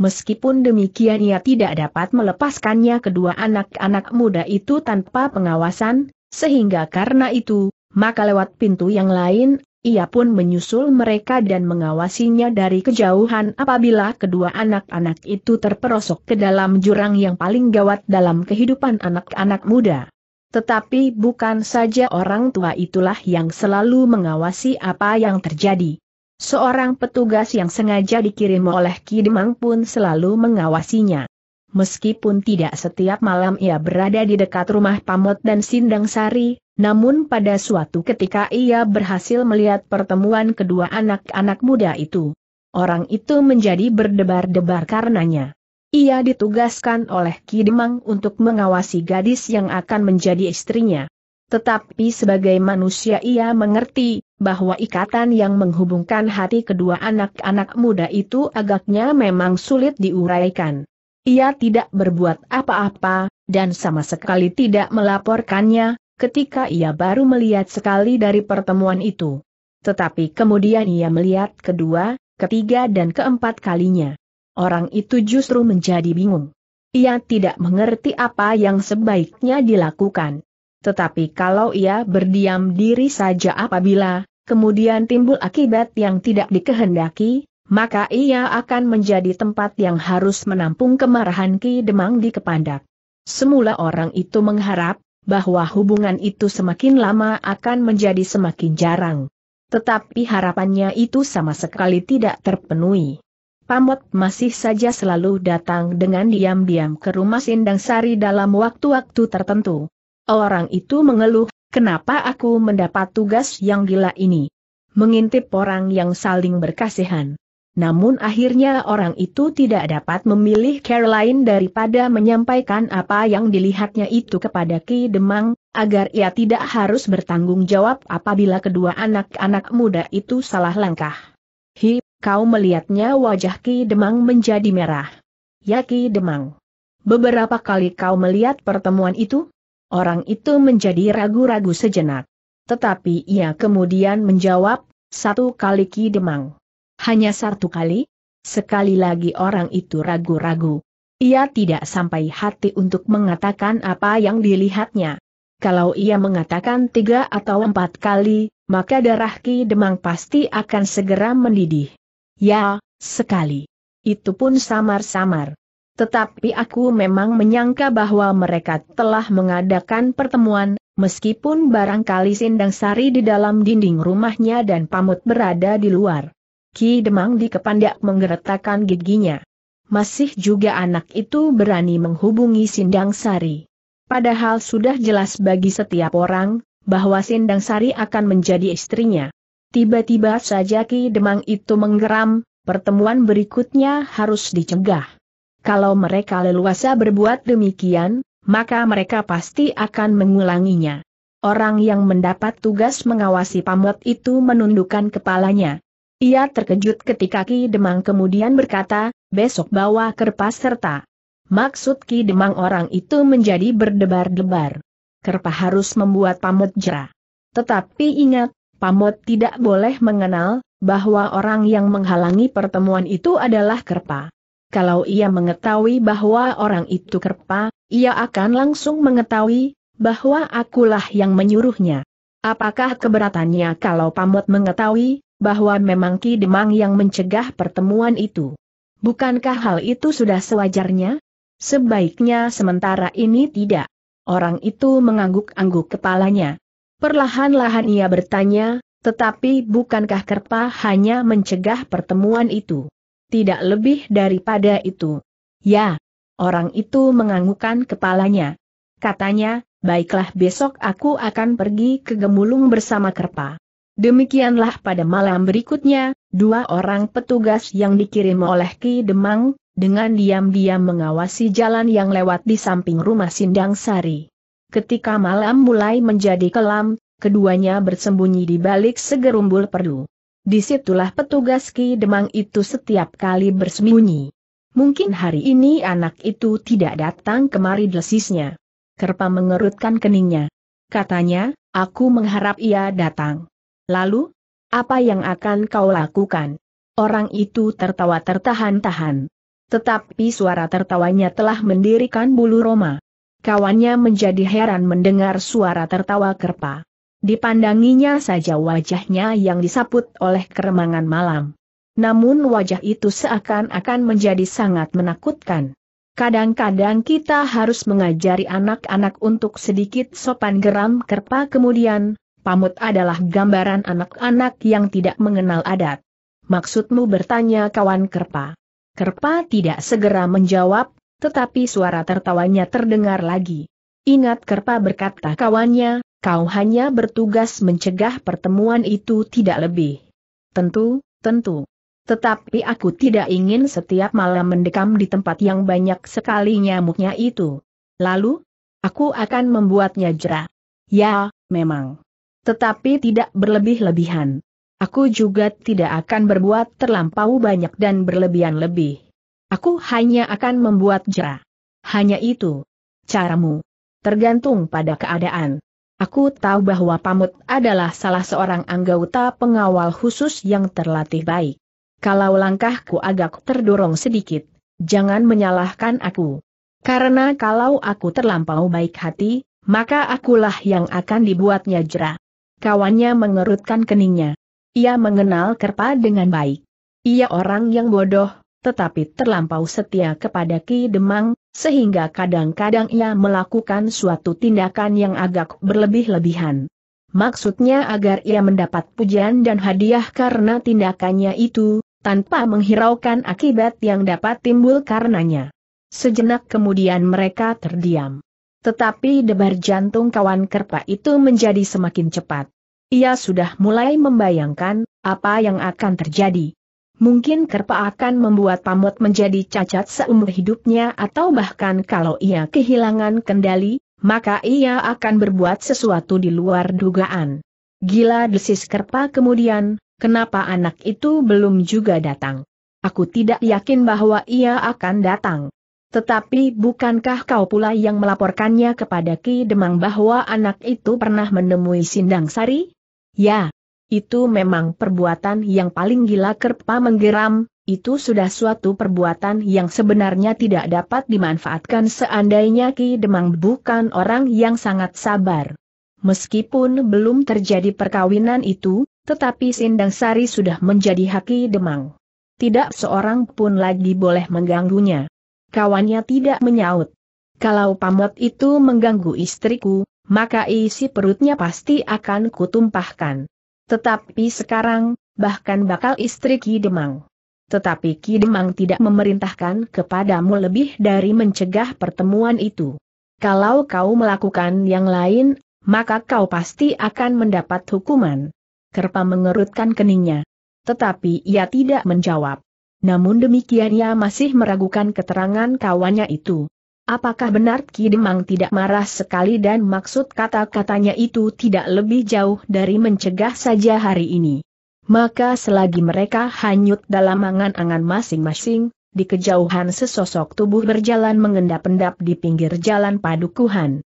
Meskipun demikian ia tidak dapat melepaskannya kedua anak-anak muda itu tanpa pengawasan, sehingga karena itu, maka lewat pintu yang lain, ia pun menyusul mereka dan mengawasinya dari kejauhan apabila kedua anak-anak itu terperosok ke dalam jurang yang paling gawat dalam kehidupan anak-anak muda. Tetapi bukan saja orang tua itulah yang selalu mengawasi apa yang terjadi. Seorang petugas yang sengaja dikirim oleh Kidemang pun selalu mengawasinya. Meskipun tidak setiap malam ia berada di dekat rumah Pamot dan Sindang Sari, namun pada suatu ketika ia berhasil melihat pertemuan kedua anak-anak muda itu. Orang itu menjadi berdebar-debar karenanya. Ia ditugaskan oleh Kidemang untuk mengawasi gadis yang akan menjadi istrinya. Tetapi sebagai manusia ia mengerti, bahwa ikatan yang menghubungkan hati kedua anak-anak muda itu agaknya memang sulit diuraikan. Ia tidak berbuat apa-apa, dan sama sekali tidak melaporkannya, ketika ia baru melihat sekali dari pertemuan itu. Tetapi kemudian ia melihat kedua, ketiga dan keempat kalinya. Orang itu justru menjadi bingung. Ia tidak mengerti apa yang sebaiknya dilakukan. Tetapi kalau ia berdiam diri saja apabila, kemudian timbul akibat yang tidak dikehendaki, maka ia akan menjadi tempat yang harus menampung kemarahan Ki Demang di Kepandak. Semula orang itu mengharap, bahwa hubungan itu semakin lama akan menjadi semakin jarang. Tetapi harapannya itu sama sekali tidak terpenuhi. Pamot masih saja selalu datang dengan diam-diam ke rumah Sindang Sari dalam waktu-waktu tertentu. Orang itu mengeluh, kenapa aku mendapat tugas yang gila ini? Mengintip orang yang saling berkasihan namun akhirnya orang itu tidak dapat memilih Caroline daripada menyampaikan apa yang dilihatnya itu kepada Ki Demang, agar ia tidak harus bertanggung jawab apabila kedua anak-anak muda itu salah langkah. Hi, kau melihatnya wajah Ki Demang menjadi merah. Ya Ki Demang. Beberapa kali kau melihat pertemuan itu? Orang itu menjadi ragu-ragu sejenak. Tetapi ia kemudian menjawab, satu kali Ki Demang. Hanya satu kali? Sekali lagi orang itu ragu-ragu. Ia tidak sampai hati untuk mengatakan apa yang dilihatnya. Kalau ia mengatakan tiga atau empat kali, maka darah Ki Demang pasti akan segera mendidih. Ya, sekali. Itu pun samar-samar. Tetapi aku memang menyangka bahwa mereka telah mengadakan pertemuan, meskipun barangkali Sindang Sari di dalam dinding rumahnya dan Pamut berada di luar. Ki Demang di kepandak menggeretakkan giginya. Masih juga anak itu berani menghubungi Sindang Sari. Padahal sudah jelas bagi setiap orang, bahwa Sindang Sari akan menjadi istrinya. Tiba-tiba saja Ki Demang itu menggeram, pertemuan berikutnya harus dicegah. Kalau mereka leluasa berbuat demikian, maka mereka pasti akan mengulanginya. Orang yang mendapat tugas mengawasi pamot itu menundukkan kepalanya. Ia terkejut ketika Ki Demang kemudian berkata, besok bawa kerpas serta. Maksud Ki Demang orang itu menjadi berdebar-debar. Kerpa harus membuat Pamot jera. Tetapi ingat, Pamot tidak boleh mengenal bahwa orang yang menghalangi pertemuan itu adalah kerpa. Kalau ia mengetahui bahwa orang itu kerpa, ia akan langsung mengetahui bahwa akulah yang menyuruhnya. Apakah keberatannya kalau Pamot mengetahui bahwa memang Ki Demang yang mencegah pertemuan itu. Bukankah hal itu sudah sewajarnya? Sebaiknya sementara ini tidak. Orang itu mengangguk-angguk kepalanya. Perlahan-lahan ia bertanya, tetapi bukankah Kerpa hanya mencegah pertemuan itu? Tidak lebih daripada itu. Ya, orang itu menganggukkan kepalanya. Katanya, baiklah besok aku akan pergi ke Gemulung bersama Kerpa. Demikianlah pada malam berikutnya, dua orang petugas yang dikirim oleh Ki Demang, dengan diam-diam mengawasi jalan yang lewat di samping rumah Sindang Sari. Ketika malam mulai menjadi kelam, keduanya bersembunyi di balik segerumbul perdu. Disitulah petugas Ki Demang itu setiap kali bersembunyi. Mungkin hari ini anak itu tidak datang kemari desisnya. Kerpa mengerutkan keningnya. Katanya, aku mengharap ia datang. Lalu, apa yang akan kau lakukan? Orang itu tertawa tertahan-tahan. Tetapi suara tertawanya telah mendirikan bulu Roma. Kawannya menjadi heran mendengar suara tertawa kerpa. Dipandanginya saja wajahnya yang disaput oleh keremangan malam. Namun wajah itu seakan-akan menjadi sangat menakutkan. Kadang-kadang kita harus mengajari anak-anak untuk sedikit sopan geram kerpa kemudian, Pamut adalah gambaran anak-anak yang tidak mengenal adat. Maksudmu bertanya kawan Kerpa. Kerpa tidak segera menjawab, tetapi suara tertawanya terdengar lagi. Ingat Kerpa berkata kawannya, kau hanya bertugas mencegah pertemuan itu tidak lebih. Tentu, tentu. Tetapi aku tidak ingin setiap malam mendekam di tempat yang banyak sekali nyamuknya itu. Lalu, aku akan membuatnya jerah. Ya, memang. Tetapi tidak berlebih-lebihan. Aku juga tidak akan berbuat terlampau banyak dan berlebihan lebih. Aku hanya akan membuat jera. Hanya itu. Caramu. Tergantung pada keadaan. Aku tahu bahwa Pamut adalah salah seorang anggota pengawal khusus yang terlatih baik. Kalau langkahku agak terdorong sedikit, jangan menyalahkan aku. Karena kalau aku terlampau baik hati, maka akulah yang akan dibuatnya jerah. Kawannya mengerutkan keningnya. Ia mengenal Kerpa dengan baik. Ia orang yang bodoh, tetapi terlampau setia kepada Ki Demang, sehingga kadang-kadang ia melakukan suatu tindakan yang agak berlebih-lebihan. Maksudnya agar ia mendapat pujian dan hadiah karena tindakannya itu, tanpa menghiraukan akibat yang dapat timbul karenanya. Sejenak kemudian mereka terdiam. Tetapi debar jantung kawan kerpa itu menjadi semakin cepat. Ia sudah mulai membayangkan, apa yang akan terjadi. Mungkin kerpa akan membuat pamut menjadi cacat seumur hidupnya atau bahkan kalau ia kehilangan kendali, maka ia akan berbuat sesuatu di luar dugaan. Gila desis kerpa kemudian, kenapa anak itu belum juga datang? Aku tidak yakin bahwa ia akan datang. Tetapi bukankah kau pula yang melaporkannya kepada Ki Demang bahwa anak itu pernah menemui Sindang Sari? Ya, itu memang perbuatan yang paling gila kerpa menggeram, itu sudah suatu perbuatan yang sebenarnya tidak dapat dimanfaatkan seandainya Ki Demang bukan orang yang sangat sabar. Meskipun belum terjadi perkawinan itu, tetapi Sindang Sari sudah menjadi haki Demang. Tidak seorang pun lagi boleh mengganggunya kawannya tidak menyaut. Kalau pamot itu mengganggu istriku, maka isi perutnya pasti akan kutumpahkan. Tetapi sekarang, bahkan bakal istri Ki Demang. Tetapi Ki Demang tidak memerintahkan kepadamu lebih dari mencegah pertemuan itu. Kalau kau melakukan yang lain, maka kau pasti akan mendapat hukuman. Kerpa mengerutkan keningnya. Tetapi ia tidak menjawab. Namun demikian ia masih meragukan keterangan kawannya itu. Apakah benar Ki Demang tidak marah sekali dan maksud kata-katanya itu tidak lebih jauh dari mencegah saja hari ini? Maka selagi mereka hanyut dalam angan-angan masing-masing, di kejauhan sesosok tubuh berjalan mengendap-endap di pinggir jalan padukuhan.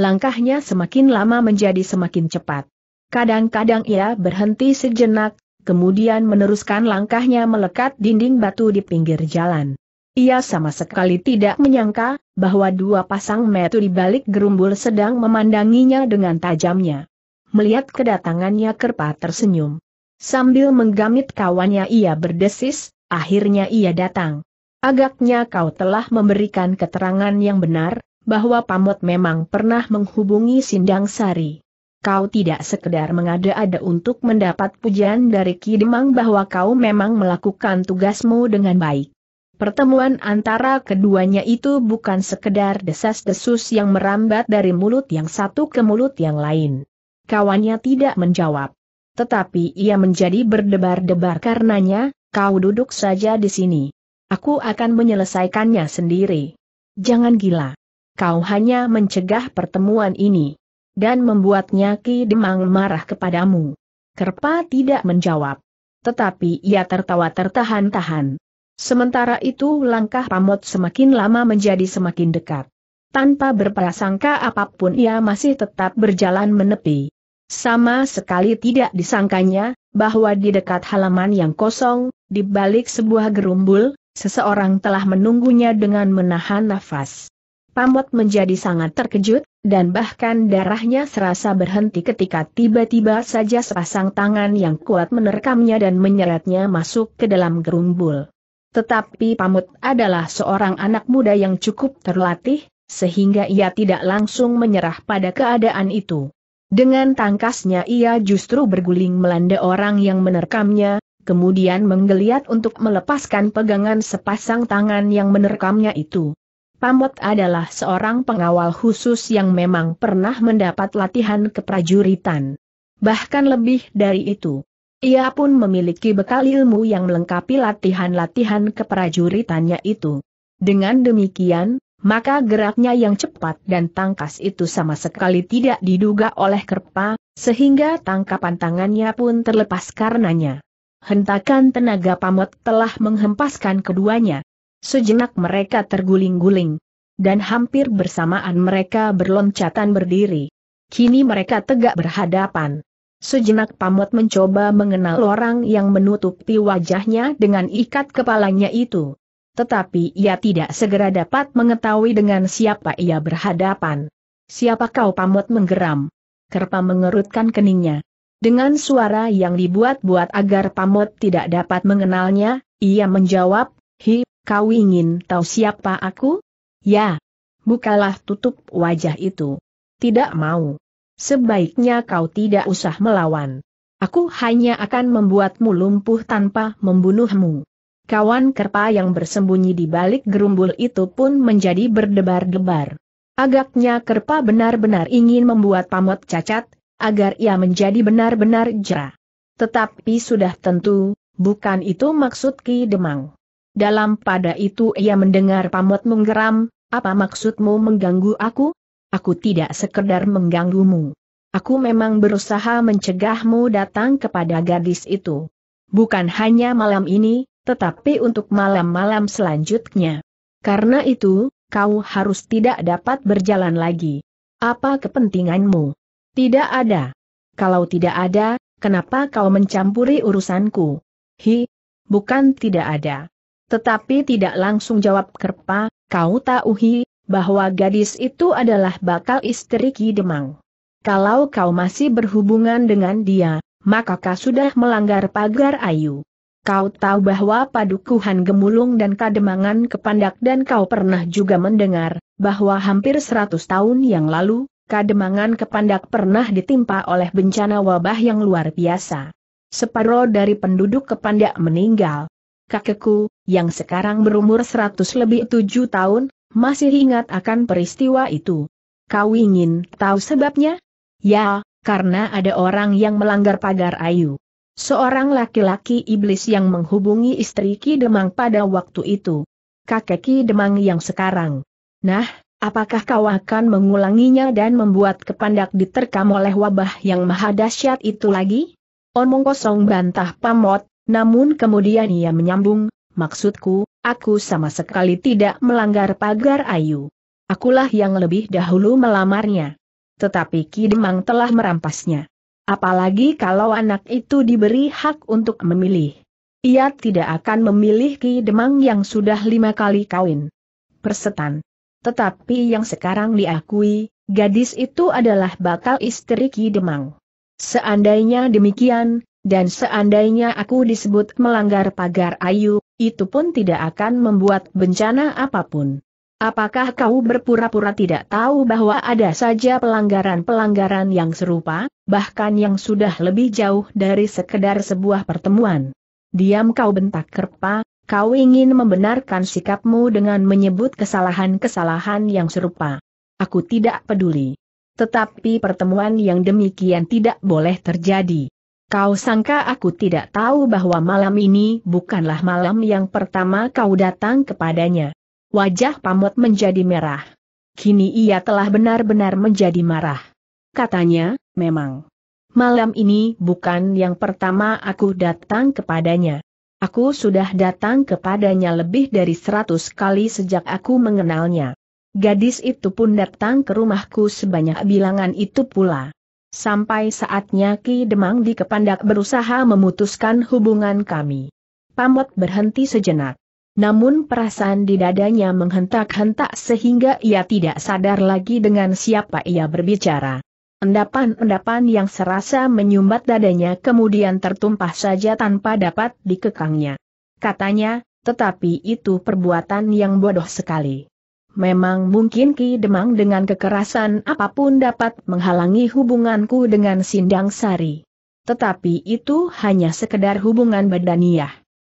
Langkahnya semakin lama menjadi semakin cepat. Kadang-kadang ia berhenti sejenak, kemudian meneruskan langkahnya melekat dinding batu di pinggir jalan. Ia sama sekali tidak menyangka bahwa dua pasang metu di balik gerumbul sedang memandanginya dengan tajamnya. Melihat kedatangannya Kerpa tersenyum. Sambil menggamit kawannya ia berdesis, akhirnya ia datang. Agaknya kau telah memberikan keterangan yang benar, bahwa Pamot memang pernah menghubungi Sindang Sari kau tidak sekedar mengada-ada untuk mendapat pujian dari Ki Demang bahwa kau memang melakukan tugasmu dengan baik. Pertemuan antara keduanya itu bukan sekedar desas-desus yang merambat dari mulut yang satu ke mulut yang lain. Kawannya tidak menjawab. Tetapi ia menjadi berdebar-debar karenanya, kau duduk saja di sini. Aku akan menyelesaikannya sendiri. Jangan gila. Kau hanya mencegah pertemuan ini dan membuatnya Ki Demang marah kepadamu. Kerpa tidak menjawab. Tetapi ia tertawa tertahan-tahan. Sementara itu langkah Pamot semakin lama menjadi semakin dekat. Tanpa berprasangka apapun ia masih tetap berjalan menepi. Sama sekali tidak disangkanya, bahwa di dekat halaman yang kosong, di balik sebuah gerumbul, seseorang telah menunggunya dengan menahan nafas. Pamot menjadi sangat terkejut, dan bahkan darahnya serasa berhenti ketika tiba-tiba saja sepasang tangan yang kuat menerkamnya dan menyeretnya masuk ke dalam gerumbul. Tetapi Pamut adalah seorang anak muda yang cukup terlatih, sehingga ia tidak langsung menyerah pada keadaan itu. Dengan tangkasnya ia justru berguling melanda orang yang menerkamnya, kemudian menggeliat untuk melepaskan pegangan sepasang tangan yang menerkamnya itu. Pamot adalah seorang pengawal khusus yang memang pernah mendapat latihan keprajuritan. Bahkan lebih dari itu. Ia pun memiliki bekal ilmu yang melengkapi latihan-latihan keprajuritannya itu. Dengan demikian, maka geraknya yang cepat dan tangkas itu sama sekali tidak diduga oleh Kerpa, sehingga tangkapan tangannya pun terlepas karenanya. Hentakan tenaga pamot telah menghempaskan keduanya. Sejenak mereka terguling-guling. Dan hampir bersamaan mereka berloncatan berdiri. Kini mereka tegak berhadapan. Sejenak pamot mencoba mengenal orang yang menutupi wajahnya dengan ikat kepalanya itu. Tetapi ia tidak segera dapat mengetahui dengan siapa ia berhadapan. Siapa kau pamot menggeram? Kerpa mengerutkan keningnya. Dengan suara yang dibuat-buat agar pamot tidak dapat mengenalnya, ia menjawab, Hi, Kau ingin tahu siapa aku? Ya. Bukalah tutup wajah itu. Tidak mau. Sebaiknya kau tidak usah melawan. Aku hanya akan membuatmu lumpuh tanpa membunuhmu. Kawan kerpa yang bersembunyi di balik gerumbul itu pun menjadi berdebar-debar. Agaknya kerpa benar-benar ingin membuat pamot cacat, agar ia menjadi benar-benar jera. Tetapi sudah tentu, bukan itu maksud Ki Demang. Dalam pada itu ia mendengar pamot menggeram, apa maksudmu mengganggu aku? Aku tidak sekedar mengganggumu. Aku memang berusaha mencegahmu datang kepada gadis itu. Bukan hanya malam ini, tetapi untuk malam-malam selanjutnya. Karena itu, kau harus tidak dapat berjalan lagi. Apa kepentinganmu? Tidak ada. Kalau tidak ada, kenapa kau mencampuri urusanku? Hi, bukan tidak ada. Tetapi tidak langsung jawab Kerpa, kau tahu bahwa gadis itu adalah bakal istri Ki Demang. Kalau kau masih berhubungan dengan dia, maka kau sudah melanggar pagar ayu. Kau tahu bahwa padukuhan gemulung dan kademangan kepandak dan kau pernah juga mendengar, bahwa hampir seratus tahun yang lalu, kademangan kepandak pernah ditimpa oleh bencana wabah yang luar biasa. Separuh dari penduduk kepandak meninggal, kakekku, yang sekarang berumur seratus lebih tujuh tahun, masih ingat akan peristiwa itu. Kau ingin tahu sebabnya? Ya, karena ada orang yang melanggar pagar ayu. Seorang laki-laki iblis yang menghubungi istri Ki Demang pada waktu itu. Kakek Ki Demang yang sekarang. Nah, apakah kau akan mengulanginya dan membuat kepandak diterkam oleh wabah yang maha dahsyat itu lagi? Omong kosong bantah pamot, namun kemudian ia menyambung, maksudku, aku sama sekali tidak melanggar pagar ayu. Akulah yang lebih dahulu melamarnya. Tetapi Kidemang telah merampasnya. Apalagi kalau anak itu diberi hak untuk memilih. Ia tidak akan memilih Ki Demang yang sudah lima kali kawin. Persetan. Tetapi yang sekarang diakui, gadis itu adalah bakal istri Ki Demang. Seandainya demikian, dan seandainya aku disebut melanggar pagar ayu, itu pun tidak akan membuat bencana apapun. Apakah kau berpura-pura tidak tahu bahwa ada saja pelanggaran-pelanggaran yang serupa, bahkan yang sudah lebih jauh dari sekedar sebuah pertemuan? Diam kau bentak kerpa, kau ingin membenarkan sikapmu dengan menyebut kesalahan-kesalahan yang serupa. Aku tidak peduli. Tetapi pertemuan yang demikian tidak boleh terjadi. Kau sangka aku tidak tahu bahwa malam ini bukanlah malam yang pertama kau datang kepadanya. Wajah pamot menjadi merah. Kini ia telah benar-benar menjadi marah. Katanya, memang. Malam ini bukan yang pertama aku datang kepadanya. Aku sudah datang kepadanya lebih dari seratus kali sejak aku mengenalnya. Gadis itu pun datang ke rumahku sebanyak bilangan itu pula. Sampai saatnya Ki Demang di Kepandak berusaha memutuskan hubungan kami. Pamot berhenti sejenak. Namun perasaan di dadanya menghentak-hentak sehingga ia tidak sadar lagi dengan siapa ia berbicara. Endapan-endapan yang serasa menyumbat dadanya kemudian tertumpah saja tanpa dapat dikekangnya. Katanya, tetapi itu perbuatan yang bodoh sekali. Memang mungkin Ki Demang dengan kekerasan apapun dapat menghalangi hubunganku dengan Sindang Sari. Tetapi itu hanya sekedar hubungan badaniah.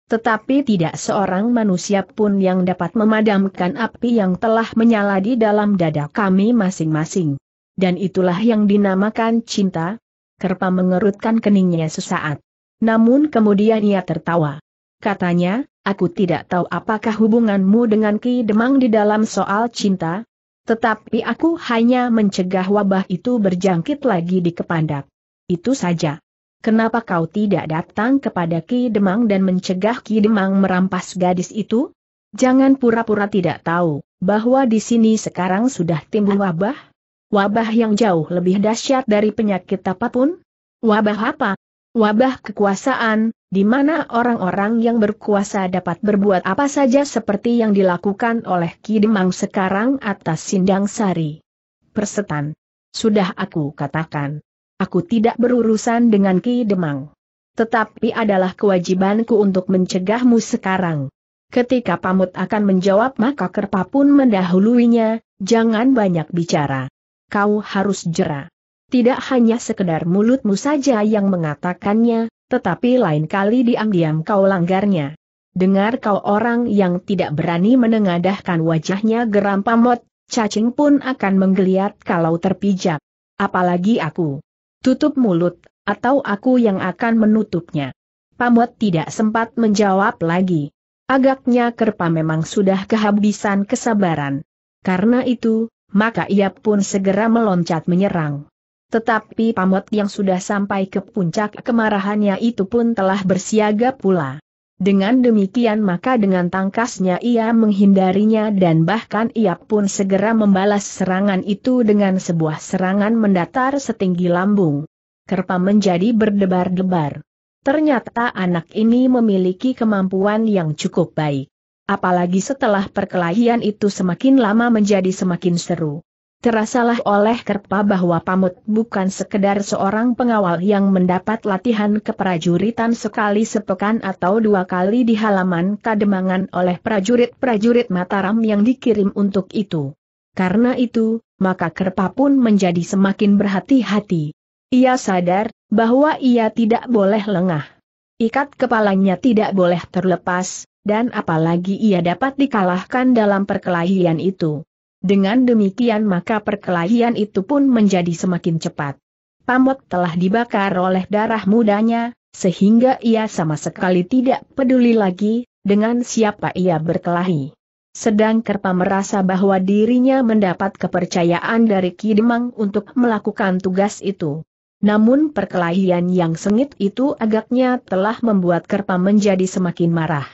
Tetapi tidak seorang manusia pun yang dapat memadamkan api yang telah menyala di dalam dada kami masing-masing. Dan itulah yang dinamakan cinta. Kerpa mengerutkan keningnya sesaat. Namun kemudian ia tertawa. Katanya, Aku tidak tahu apakah hubunganmu dengan Ki Demang di dalam soal cinta, tetapi aku hanya mencegah wabah itu berjangkit lagi di Kepandak. Itu saja. Kenapa kau tidak datang kepada Ki Demang dan mencegah Ki Demang merampas gadis itu? Jangan pura-pura tidak tahu bahwa di sini sekarang sudah timbul wabah. Wabah yang jauh lebih dahsyat dari penyakit apapun. Wabah apa? wabah kekuasaan, di mana orang-orang yang berkuasa dapat berbuat apa saja seperti yang dilakukan oleh Ki Demang sekarang atas Sindang Sari. Persetan. Sudah aku katakan. Aku tidak berurusan dengan Ki Demang. Tetapi adalah kewajibanku untuk mencegahmu sekarang. Ketika pamut akan menjawab maka kerpa pun mendahuluinya, jangan banyak bicara. Kau harus jera. Tidak hanya sekedar mulutmu saja yang mengatakannya, tetapi lain kali diam-diam kau langgarnya. Dengar kau orang yang tidak berani menengadahkan wajahnya geram pamot, cacing pun akan menggeliat kalau terpijak. Apalagi aku. Tutup mulut, atau aku yang akan menutupnya. Pamot tidak sempat menjawab lagi. Agaknya Kerpa memang sudah kehabisan kesabaran. Karena itu, maka ia pun segera meloncat menyerang. Tetapi pamot yang sudah sampai ke puncak kemarahannya itu pun telah bersiaga pula. Dengan demikian maka dengan tangkasnya ia menghindarinya dan bahkan ia pun segera membalas serangan itu dengan sebuah serangan mendatar setinggi lambung. Kerpa menjadi berdebar-debar. Ternyata anak ini memiliki kemampuan yang cukup baik. Apalagi setelah perkelahian itu semakin lama menjadi semakin seru. Terasalah oleh Kerpa bahwa Pamut bukan sekedar seorang pengawal yang mendapat latihan keprajuritan sekali sepekan atau dua kali di halaman kademangan oleh prajurit-prajurit Mataram yang dikirim untuk itu. Karena itu, maka Kerpa pun menjadi semakin berhati-hati. Ia sadar bahwa ia tidak boleh lengah. Ikat kepalanya tidak boleh terlepas, dan apalagi ia dapat dikalahkan dalam perkelahian itu. Dengan demikian maka perkelahian itu pun menjadi semakin cepat. Pamot telah dibakar oleh darah mudanya, sehingga ia sama sekali tidak peduli lagi, dengan siapa ia berkelahi. Sedang Kerpa merasa bahwa dirinya mendapat kepercayaan dari Kidemang untuk melakukan tugas itu. Namun perkelahian yang sengit itu agaknya telah membuat Kerpa menjadi semakin marah.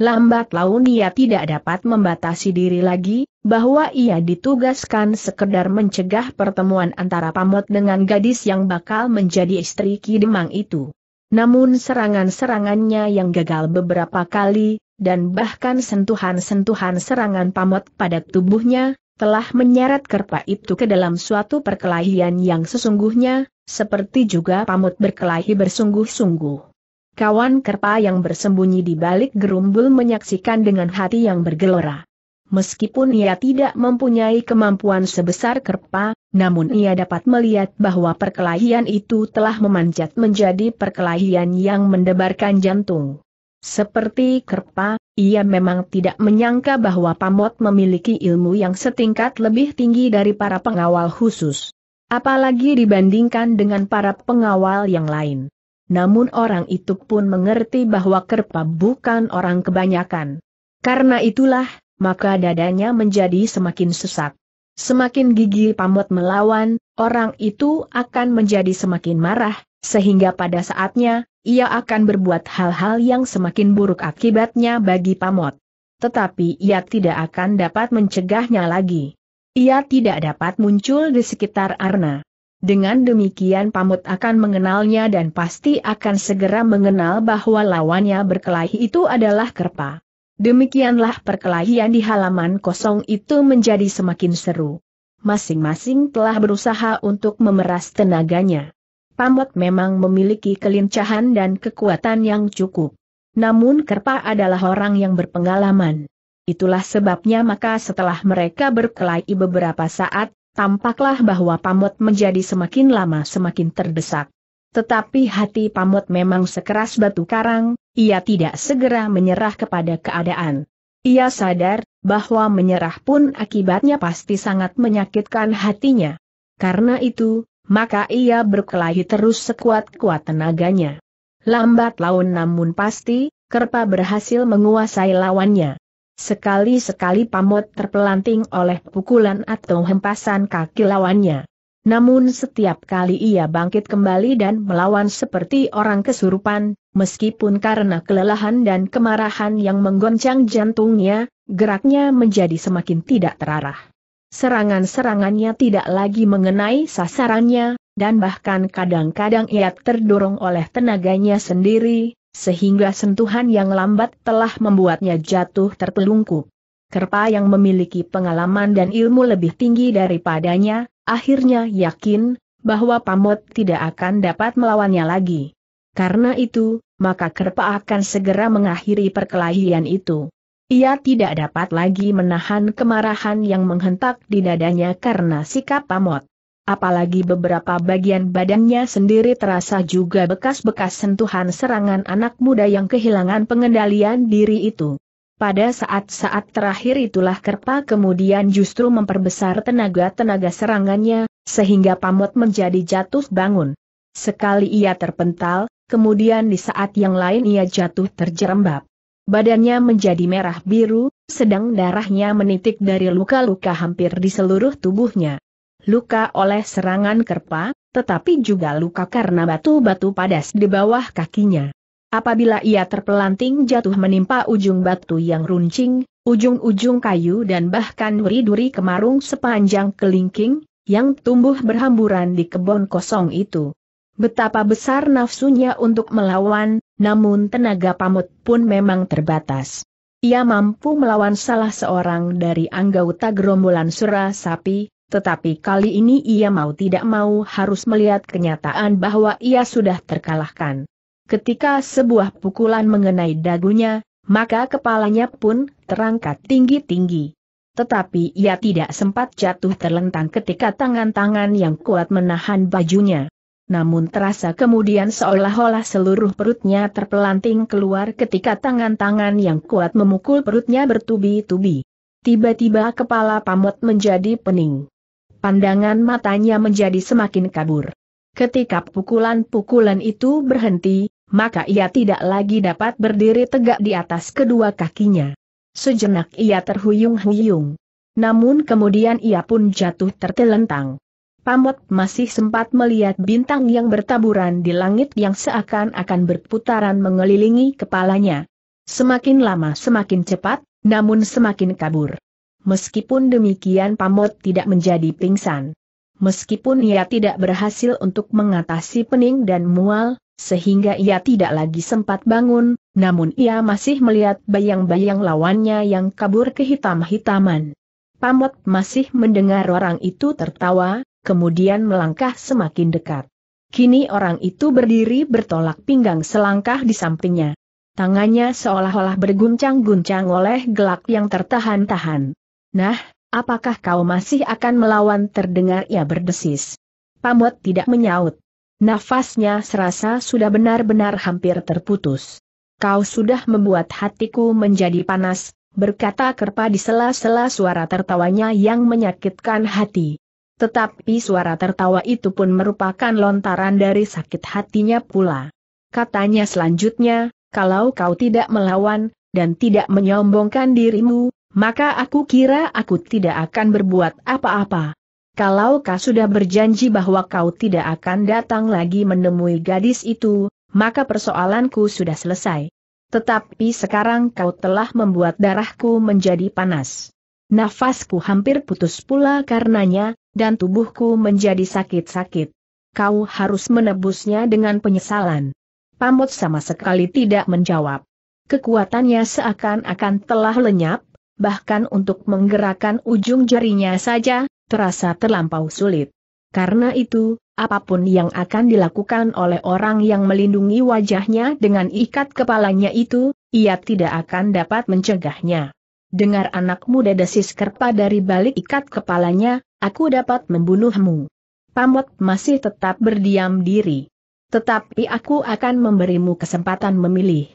Lambat laun ia tidak dapat membatasi diri lagi, bahwa ia ditugaskan sekedar mencegah pertemuan antara Pamot dengan gadis yang bakal menjadi istri Ki Demang itu. Namun serangan-serangannya yang gagal beberapa kali, dan bahkan sentuhan-sentuhan serangan Pamot pada tubuhnya, telah menyeret kerpa itu ke dalam suatu perkelahian yang sesungguhnya, seperti juga Pamot berkelahi bersungguh-sungguh. Kawan Kerpa yang bersembunyi di balik gerumbul menyaksikan dengan hati yang bergelora. Meskipun ia tidak mempunyai kemampuan sebesar Kerpa, namun ia dapat melihat bahwa perkelahian itu telah memanjat menjadi perkelahian yang mendebarkan jantung. Seperti Kerpa, ia memang tidak menyangka bahwa Pamot memiliki ilmu yang setingkat lebih tinggi dari para pengawal khusus. Apalagi dibandingkan dengan para pengawal yang lain namun orang itu pun mengerti bahwa Kerpa bukan orang kebanyakan. Karena itulah, maka dadanya menjadi semakin sesak. Semakin gigi pamot melawan, orang itu akan menjadi semakin marah, sehingga pada saatnya, ia akan berbuat hal-hal yang semakin buruk akibatnya bagi pamot. Tetapi ia tidak akan dapat mencegahnya lagi. Ia tidak dapat muncul di sekitar Arna. Dengan demikian Pamut akan mengenalnya dan pasti akan segera mengenal bahwa lawannya berkelahi itu adalah Kerpa. Demikianlah perkelahian di halaman kosong itu menjadi semakin seru. Masing-masing telah berusaha untuk memeras tenaganya. Pamut memang memiliki kelincahan dan kekuatan yang cukup. Namun Kerpa adalah orang yang berpengalaman. Itulah sebabnya maka setelah mereka berkelahi beberapa saat, Tampaklah bahwa Pamot menjadi semakin lama semakin terdesak. Tetapi hati Pamot memang sekeras batu karang, ia tidak segera menyerah kepada keadaan. Ia sadar, bahwa menyerah pun akibatnya pasti sangat menyakitkan hatinya. Karena itu, maka ia berkelahi terus sekuat-kuat tenaganya. Lambat laun namun pasti, Kerpa berhasil menguasai lawannya. Sekali-sekali Pamot terpelanting oleh pukulan atau hempasan kaki lawannya. Namun setiap kali ia bangkit kembali dan melawan seperti orang kesurupan, meskipun karena kelelahan dan kemarahan yang menggoncang jantungnya, geraknya menjadi semakin tidak terarah. Serangan-serangannya tidak lagi mengenai sasarannya, dan bahkan kadang-kadang ia terdorong oleh tenaganya sendiri, sehingga sentuhan yang lambat telah membuatnya jatuh terpelungkup. Kerpa yang memiliki pengalaman dan ilmu lebih tinggi daripadanya, akhirnya yakin bahwa Pamot tidak akan dapat melawannya lagi. Karena itu, maka Kerpa akan segera mengakhiri perkelahian itu. Ia tidak dapat lagi menahan kemarahan yang menghentak di dadanya karena sikap Pamot apalagi beberapa bagian badannya sendiri terasa juga bekas-bekas sentuhan serangan anak muda yang kehilangan pengendalian diri itu. Pada saat-saat terakhir itulah Kerpa kemudian justru memperbesar tenaga-tenaga serangannya, sehingga Pamot menjadi jatuh bangun. Sekali ia terpental, kemudian di saat yang lain ia jatuh terjerembab. Badannya menjadi merah biru, sedang darahnya menitik dari luka-luka hampir di seluruh tubuhnya luka oleh serangan kerpa, tetapi juga luka karena batu-batu padas di bawah kakinya. Apabila ia terpelanting jatuh menimpa ujung batu yang runcing, ujung-ujung kayu dan bahkan duri-duri kemarung sepanjang kelingking, yang tumbuh berhamburan di kebun kosong itu. Betapa besar nafsunya untuk melawan, namun tenaga pamut pun memang terbatas. Ia mampu melawan salah seorang dari anggota gerombolan sura sapi, tetapi kali ini ia mau tidak mau harus melihat kenyataan bahwa ia sudah terkalahkan. Ketika sebuah pukulan mengenai dagunya, maka kepalanya pun terangkat tinggi-tinggi. Tetapi ia tidak sempat jatuh terlentang ketika tangan-tangan yang kuat menahan bajunya. Namun terasa kemudian seolah-olah seluruh perutnya terpelanting keluar ketika tangan-tangan yang kuat memukul perutnya bertubi-tubi. Tiba-tiba kepala pamot menjadi pening pandangan matanya menjadi semakin kabur. Ketika pukulan-pukulan itu berhenti, maka ia tidak lagi dapat berdiri tegak di atas kedua kakinya. Sejenak ia terhuyung-huyung. Namun kemudian ia pun jatuh tertelentang. Pamot masih sempat melihat bintang yang bertaburan di langit yang seakan-akan berputaran mengelilingi kepalanya. Semakin lama semakin cepat, namun semakin kabur. Meskipun demikian Pamot tidak menjadi pingsan. Meskipun ia tidak berhasil untuk mengatasi pening dan mual, sehingga ia tidak lagi sempat bangun, namun ia masih melihat bayang-bayang lawannya yang kabur ke hitam-hitaman. Pamot masih mendengar orang itu tertawa, kemudian melangkah semakin dekat. Kini orang itu berdiri bertolak pinggang selangkah di sampingnya. Tangannya seolah-olah berguncang-guncang oleh gelak yang tertahan-tahan. Nah, apakah kau masih akan melawan terdengar ia berdesis? Pamot tidak menyaut. Nafasnya serasa sudah benar-benar hampir terputus. Kau sudah membuat hatiku menjadi panas, berkata Kerpa di sela-sela suara tertawanya yang menyakitkan hati. Tetapi suara tertawa itu pun merupakan lontaran dari sakit hatinya pula. Katanya selanjutnya, kalau kau tidak melawan, dan tidak menyombongkan dirimu, maka aku kira aku tidak akan berbuat apa-apa. Kalau kau sudah berjanji bahwa kau tidak akan datang lagi menemui gadis itu, maka persoalanku sudah selesai. Tetapi sekarang kau telah membuat darahku menjadi panas. Nafasku hampir putus pula karenanya, dan tubuhku menjadi sakit-sakit. Kau harus menebusnya dengan penyesalan. Pamut sama sekali tidak menjawab. Kekuatannya seakan-akan telah lenyap, bahkan untuk menggerakkan ujung jarinya saja, terasa terlampau sulit. Karena itu, apapun yang akan dilakukan oleh orang yang melindungi wajahnya dengan ikat kepalanya itu, ia tidak akan dapat mencegahnya. Dengar anak muda desis kerpa dari balik ikat kepalanya, aku dapat membunuhmu. Pamot masih tetap berdiam diri. Tetapi aku akan memberimu kesempatan memilih.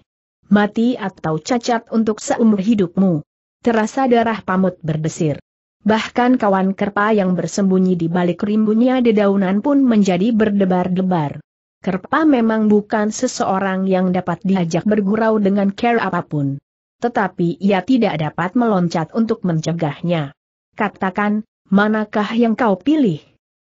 Mati atau cacat untuk seumur hidupmu terasa darah pamut berdesir. Bahkan kawan kerpa yang bersembunyi di balik rimbunnya dedaunan pun menjadi berdebar-debar. Kerpa memang bukan seseorang yang dapat diajak bergurau dengan care apapun. Tetapi ia tidak dapat meloncat untuk mencegahnya. Katakan, manakah yang kau pilih?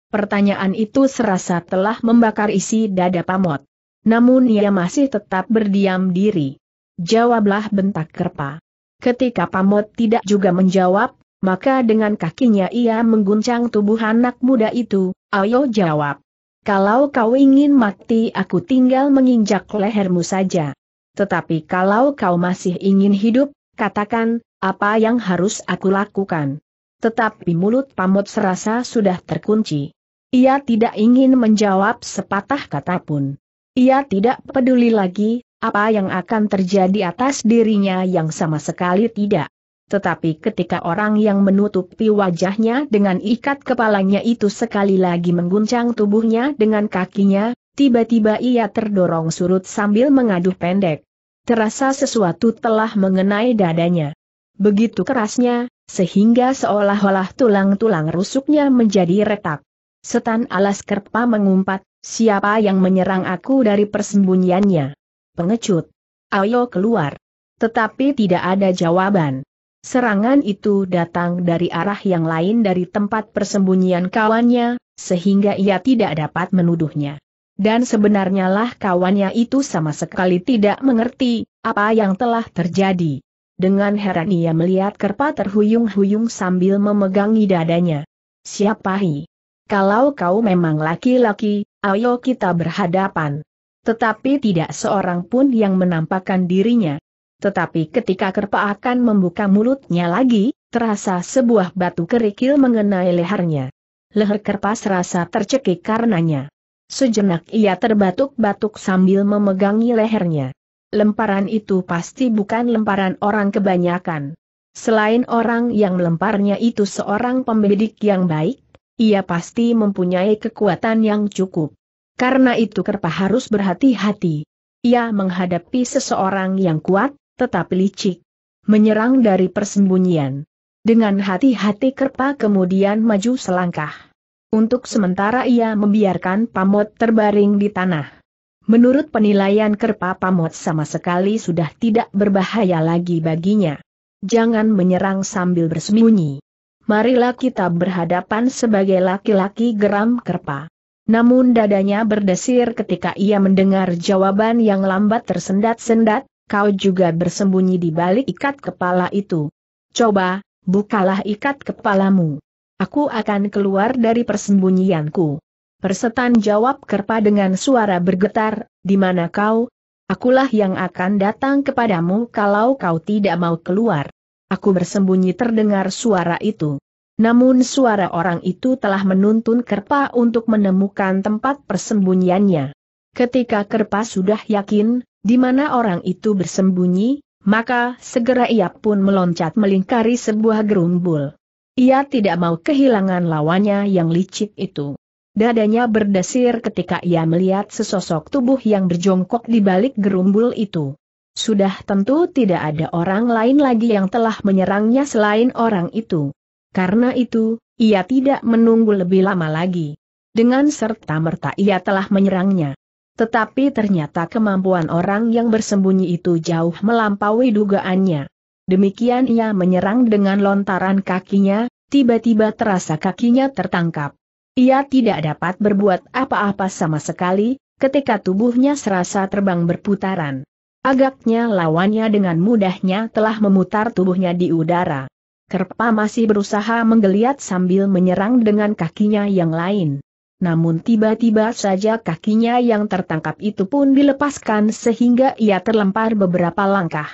Pertanyaan itu serasa telah membakar isi dada pamot. Namun ia masih tetap berdiam diri. Jawablah bentak kerpa. Ketika Pamot tidak juga menjawab, maka dengan kakinya ia mengguncang tubuh anak muda itu, ayo jawab. Kalau kau ingin mati aku tinggal menginjak lehermu saja. Tetapi kalau kau masih ingin hidup, katakan, apa yang harus aku lakukan. Tetapi mulut Pamot serasa sudah terkunci. Ia tidak ingin menjawab sepatah kata pun. Ia tidak peduli lagi, apa yang akan terjadi atas dirinya yang sama sekali tidak. Tetapi ketika orang yang menutupi wajahnya dengan ikat kepalanya itu sekali lagi mengguncang tubuhnya dengan kakinya, tiba-tiba ia terdorong surut sambil mengaduh pendek. Terasa sesuatu telah mengenai dadanya. Begitu kerasnya, sehingga seolah-olah tulang-tulang rusuknya menjadi retak. Setan alas kerpa mengumpat, siapa yang menyerang aku dari persembunyiannya pengecut. Ayo keluar. Tetapi tidak ada jawaban. Serangan itu datang dari arah yang lain dari tempat persembunyian kawannya, sehingga ia tidak dapat menuduhnya. Dan sebenarnya lah kawannya itu sama sekali tidak mengerti apa yang telah terjadi. Dengan heran ia melihat Kerpa terhuyung-huyung sambil memegangi dadanya. Siapa hi? Kalau kau memang laki-laki, ayo kita berhadapan. Tetapi tidak seorang pun yang menampakkan dirinya. Tetapi ketika Kerpa akan membuka mulutnya lagi, terasa sebuah batu kerikil mengenai lehernya. Leher Kerpa serasa tercekik karenanya. Sejenak ia terbatuk-batuk sambil memegangi lehernya. Lemparan itu pasti bukan lemparan orang kebanyakan. Selain orang yang melemparnya itu seorang pembedik yang baik, ia pasti mempunyai kekuatan yang cukup. Karena itu Kerpa harus berhati-hati. Ia menghadapi seseorang yang kuat, tetapi licik. Menyerang dari persembunyian. Dengan hati-hati Kerpa kemudian maju selangkah. Untuk sementara ia membiarkan pamot terbaring di tanah. Menurut penilaian Kerpa pamot sama sekali sudah tidak berbahaya lagi baginya. Jangan menyerang sambil bersembunyi. Marilah kita berhadapan sebagai laki-laki geram Kerpa. Namun dadanya berdesir ketika ia mendengar jawaban yang lambat tersendat-sendat, kau juga bersembunyi di balik ikat kepala itu. Coba, bukalah ikat kepalamu. Aku akan keluar dari persembunyianku. Persetan jawab Kerpa dengan suara bergetar, di mana kau? Akulah yang akan datang kepadamu kalau kau tidak mau keluar. Aku bersembunyi terdengar suara itu. Namun suara orang itu telah menuntun Kerpa untuk menemukan tempat persembunyiannya. Ketika Kerpa sudah yakin, di mana orang itu bersembunyi, maka segera ia pun meloncat melingkari sebuah gerumbul. Ia tidak mau kehilangan lawannya yang licik itu. Dadanya berdesir ketika ia melihat sesosok tubuh yang berjongkok di balik gerumbul itu. Sudah tentu tidak ada orang lain lagi yang telah menyerangnya selain orang itu. Karena itu, ia tidak menunggu lebih lama lagi. Dengan serta-merta ia telah menyerangnya. Tetapi ternyata kemampuan orang yang bersembunyi itu jauh melampaui dugaannya. Demikian ia menyerang dengan lontaran kakinya, tiba-tiba terasa kakinya tertangkap. Ia tidak dapat berbuat apa-apa sama sekali, ketika tubuhnya serasa terbang berputaran. Agaknya lawannya dengan mudahnya telah memutar tubuhnya di udara. Kerpa masih berusaha menggeliat sambil menyerang dengan kakinya yang lain. Namun tiba-tiba saja kakinya yang tertangkap itu pun dilepaskan sehingga ia terlempar beberapa langkah.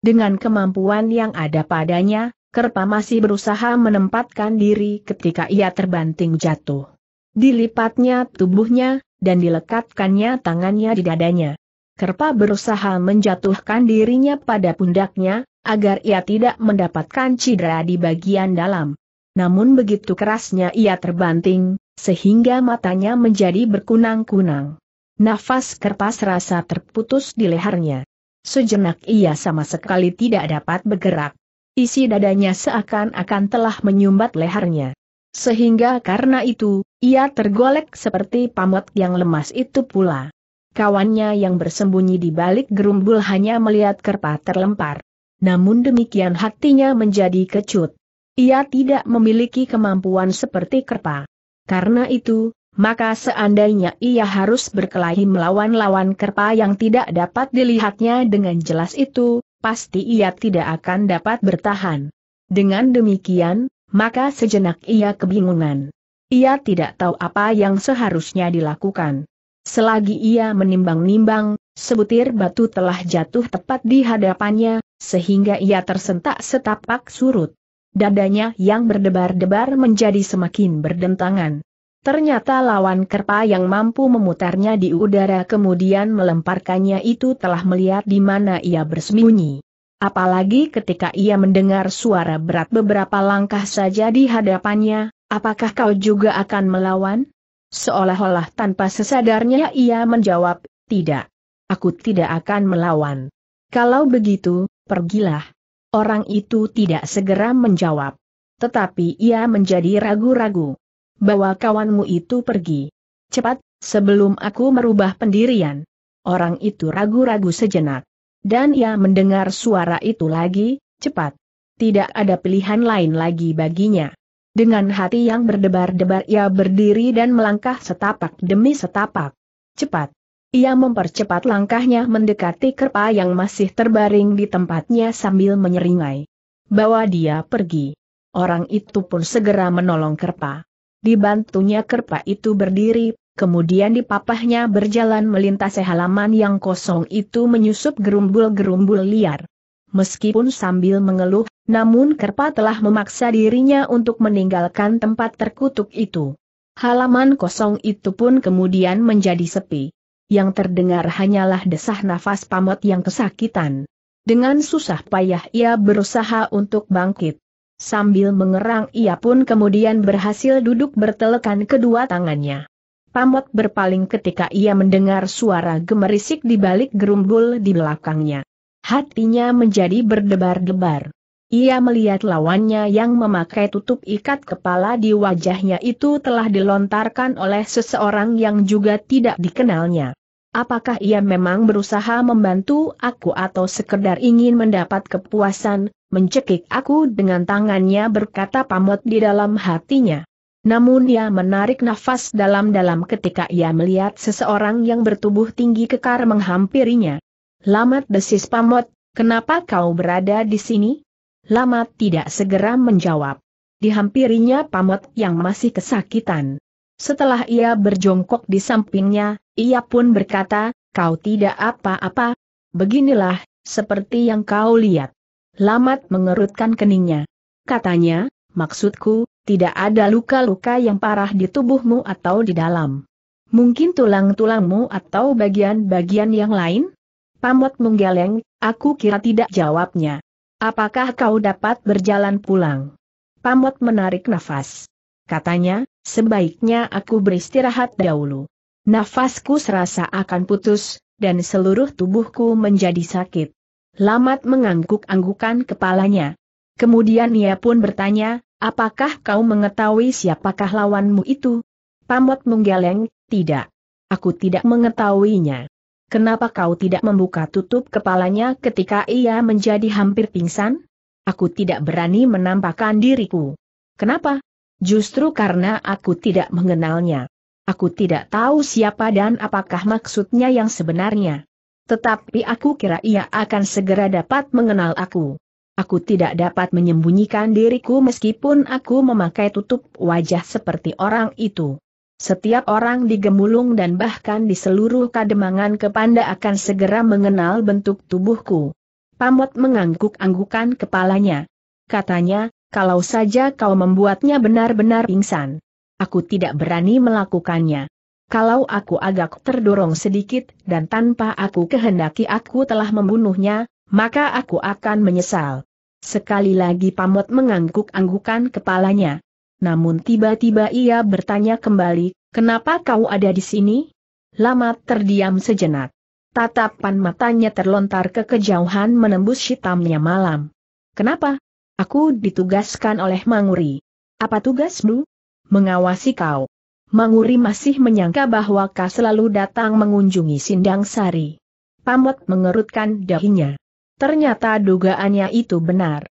Dengan kemampuan yang ada padanya, Kerpa masih berusaha menempatkan diri ketika ia terbanting jatuh. Dilipatnya tubuhnya, dan dilekatkannya tangannya di dadanya. Kerpa berusaha menjatuhkan dirinya pada pundaknya, agar ia tidak mendapatkan cedera di bagian dalam. Namun begitu kerasnya ia terbanting, sehingga matanya menjadi berkunang-kunang. Nafas kerpas rasa terputus di lehernya. Sejenak ia sama sekali tidak dapat bergerak. Isi dadanya seakan-akan telah menyumbat lehernya. Sehingga karena itu, ia tergolek seperti pamot yang lemas itu pula. Kawannya yang bersembunyi di balik gerumbul hanya melihat kerpa terlempar namun demikian hatinya menjadi kecut. Ia tidak memiliki kemampuan seperti Kerpa. Karena itu, maka seandainya ia harus berkelahi melawan lawan Kerpa yang tidak dapat dilihatnya dengan jelas itu, pasti ia tidak akan dapat bertahan. Dengan demikian, maka sejenak ia kebingungan. Ia tidak tahu apa yang seharusnya dilakukan. Selagi ia menimbang-nimbang, Sebutir batu telah jatuh tepat di hadapannya, sehingga ia tersentak setapak surut. Dadanya yang berdebar-debar menjadi semakin berdentangan. Ternyata lawan kerpa yang mampu memutarnya di udara kemudian melemparkannya itu telah melihat di mana ia bersembunyi. Apalagi ketika ia mendengar suara berat beberapa langkah saja di hadapannya, apakah kau juga akan melawan? Seolah-olah tanpa sesadarnya ia menjawab, tidak. Aku tidak akan melawan. Kalau begitu, pergilah. Orang itu tidak segera menjawab. Tetapi ia menjadi ragu-ragu. Bawa kawanmu itu pergi. Cepat, sebelum aku merubah pendirian. Orang itu ragu-ragu sejenak. Dan ia mendengar suara itu lagi, cepat. Tidak ada pilihan lain lagi baginya. Dengan hati yang berdebar-debar ia berdiri dan melangkah setapak demi setapak. Cepat, ia mempercepat langkahnya mendekati kerpa yang masih terbaring di tempatnya sambil menyeringai. Bawa dia pergi. Orang itu pun segera menolong kerpa. Dibantunya kerpa itu berdiri, kemudian dipapahnya berjalan melintasi halaman yang kosong itu menyusup gerumbul-gerumbul liar. Meskipun sambil mengeluh, namun kerpa telah memaksa dirinya untuk meninggalkan tempat terkutuk itu. Halaman kosong itu pun kemudian menjadi sepi yang terdengar hanyalah desah nafas pamot yang kesakitan. Dengan susah payah ia berusaha untuk bangkit. Sambil mengerang ia pun kemudian berhasil duduk bertelekan kedua tangannya. Pamot berpaling ketika ia mendengar suara gemerisik di balik gerumbul di belakangnya. Hatinya menjadi berdebar-debar. Ia melihat lawannya yang memakai tutup ikat kepala di wajahnya itu telah dilontarkan oleh seseorang yang juga tidak dikenalnya. Apakah ia memang berusaha membantu aku atau sekedar ingin mendapat kepuasan, mencekik aku dengan tangannya berkata pamot di dalam hatinya. Namun ia menarik nafas dalam-dalam ketika ia melihat seseorang yang bertubuh tinggi kekar menghampirinya. Lamat desis pamot, kenapa kau berada di sini? lama tidak segera menjawab. Dihampirinya pamot yang masih kesakitan. Setelah ia berjongkok di sampingnya, ia pun berkata, kau tidak apa-apa. Beginilah, seperti yang kau lihat. Lamat mengerutkan keningnya. Katanya, maksudku, tidak ada luka-luka yang parah di tubuhmu atau di dalam. Mungkin tulang-tulangmu atau bagian-bagian yang lain? Pamot menggeleng, aku kira tidak jawabnya. Apakah kau dapat berjalan pulang? Pamot menarik nafas. Katanya, sebaiknya aku beristirahat dahulu. Nafasku serasa akan putus, dan seluruh tubuhku menjadi sakit. Lamat mengangguk-anggukan kepalanya. Kemudian ia pun bertanya, apakah kau mengetahui siapakah lawanmu itu? Pamot menggeleng, tidak. Aku tidak mengetahuinya. Kenapa kau tidak membuka tutup kepalanya ketika ia menjadi hampir pingsan? Aku tidak berani menampakkan diriku. Kenapa? Justru karena aku tidak mengenalnya. Aku tidak tahu siapa dan apakah maksudnya yang sebenarnya. Tetapi aku kira ia akan segera dapat mengenal aku. Aku tidak dapat menyembunyikan diriku meskipun aku memakai tutup wajah seperti orang itu. Setiap orang di Gemulung dan bahkan di seluruh kademangan Kepanda akan segera mengenal bentuk tubuhku. Pamot mengangguk-anggukan kepalanya. Katanya, kalau saja kau membuatnya benar-benar pingsan. Aku tidak berani melakukannya. Kalau aku agak terdorong sedikit dan tanpa aku kehendaki aku telah membunuhnya, maka aku akan menyesal. Sekali lagi Pamot mengangguk-anggukan kepalanya namun tiba-tiba ia bertanya kembali, kenapa kau ada di sini? Lama terdiam sejenak. Tatapan matanya terlontar ke kejauhan menembus hitamnya malam. Kenapa? Aku ditugaskan oleh Manguri. Apa tugasmu? Mengawasi kau. Manguri masih menyangka bahwa kau selalu datang mengunjungi Sindang Sari. Pamot mengerutkan dahinya. Ternyata dugaannya itu benar.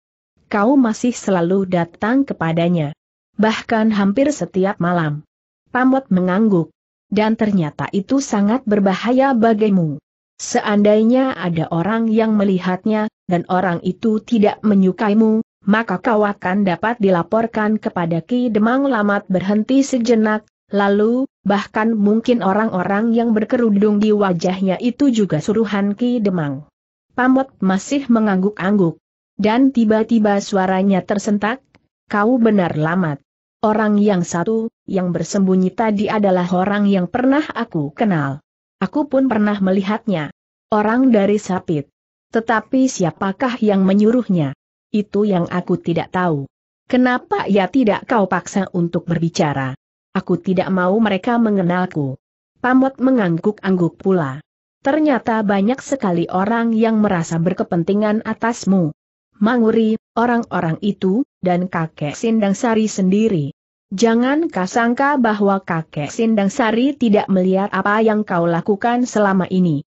Kau masih selalu datang kepadanya bahkan hampir setiap malam. Pamot mengangguk. Dan ternyata itu sangat berbahaya bagimu. Seandainya ada orang yang melihatnya, dan orang itu tidak menyukaimu, maka kau akan dapat dilaporkan kepada Ki Demang Lamat berhenti sejenak, lalu, bahkan mungkin orang-orang yang berkerudung di wajahnya itu juga suruhan Ki Demang. Pamot masih mengangguk-angguk. Dan tiba-tiba suaranya tersentak, kau benar lamat. Orang yang satu, yang bersembunyi tadi adalah orang yang pernah aku kenal. Aku pun pernah melihatnya. Orang dari Sapit. Tetapi siapakah yang menyuruhnya? Itu yang aku tidak tahu. Kenapa ya tidak kau paksa untuk berbicara? Aku tidak mau mereka mengenalku. Pamot mengangguk-angguk pula. Ternyata banyak sekali orang yang merasa berkepentingan atasmu. Manguri, orang-orang itu, dan kakek Sindang Sari sendiri. Jangan kau sangka bahwa kakek Sindang Sari tidak melihat apa yang kau lakukan selama ini.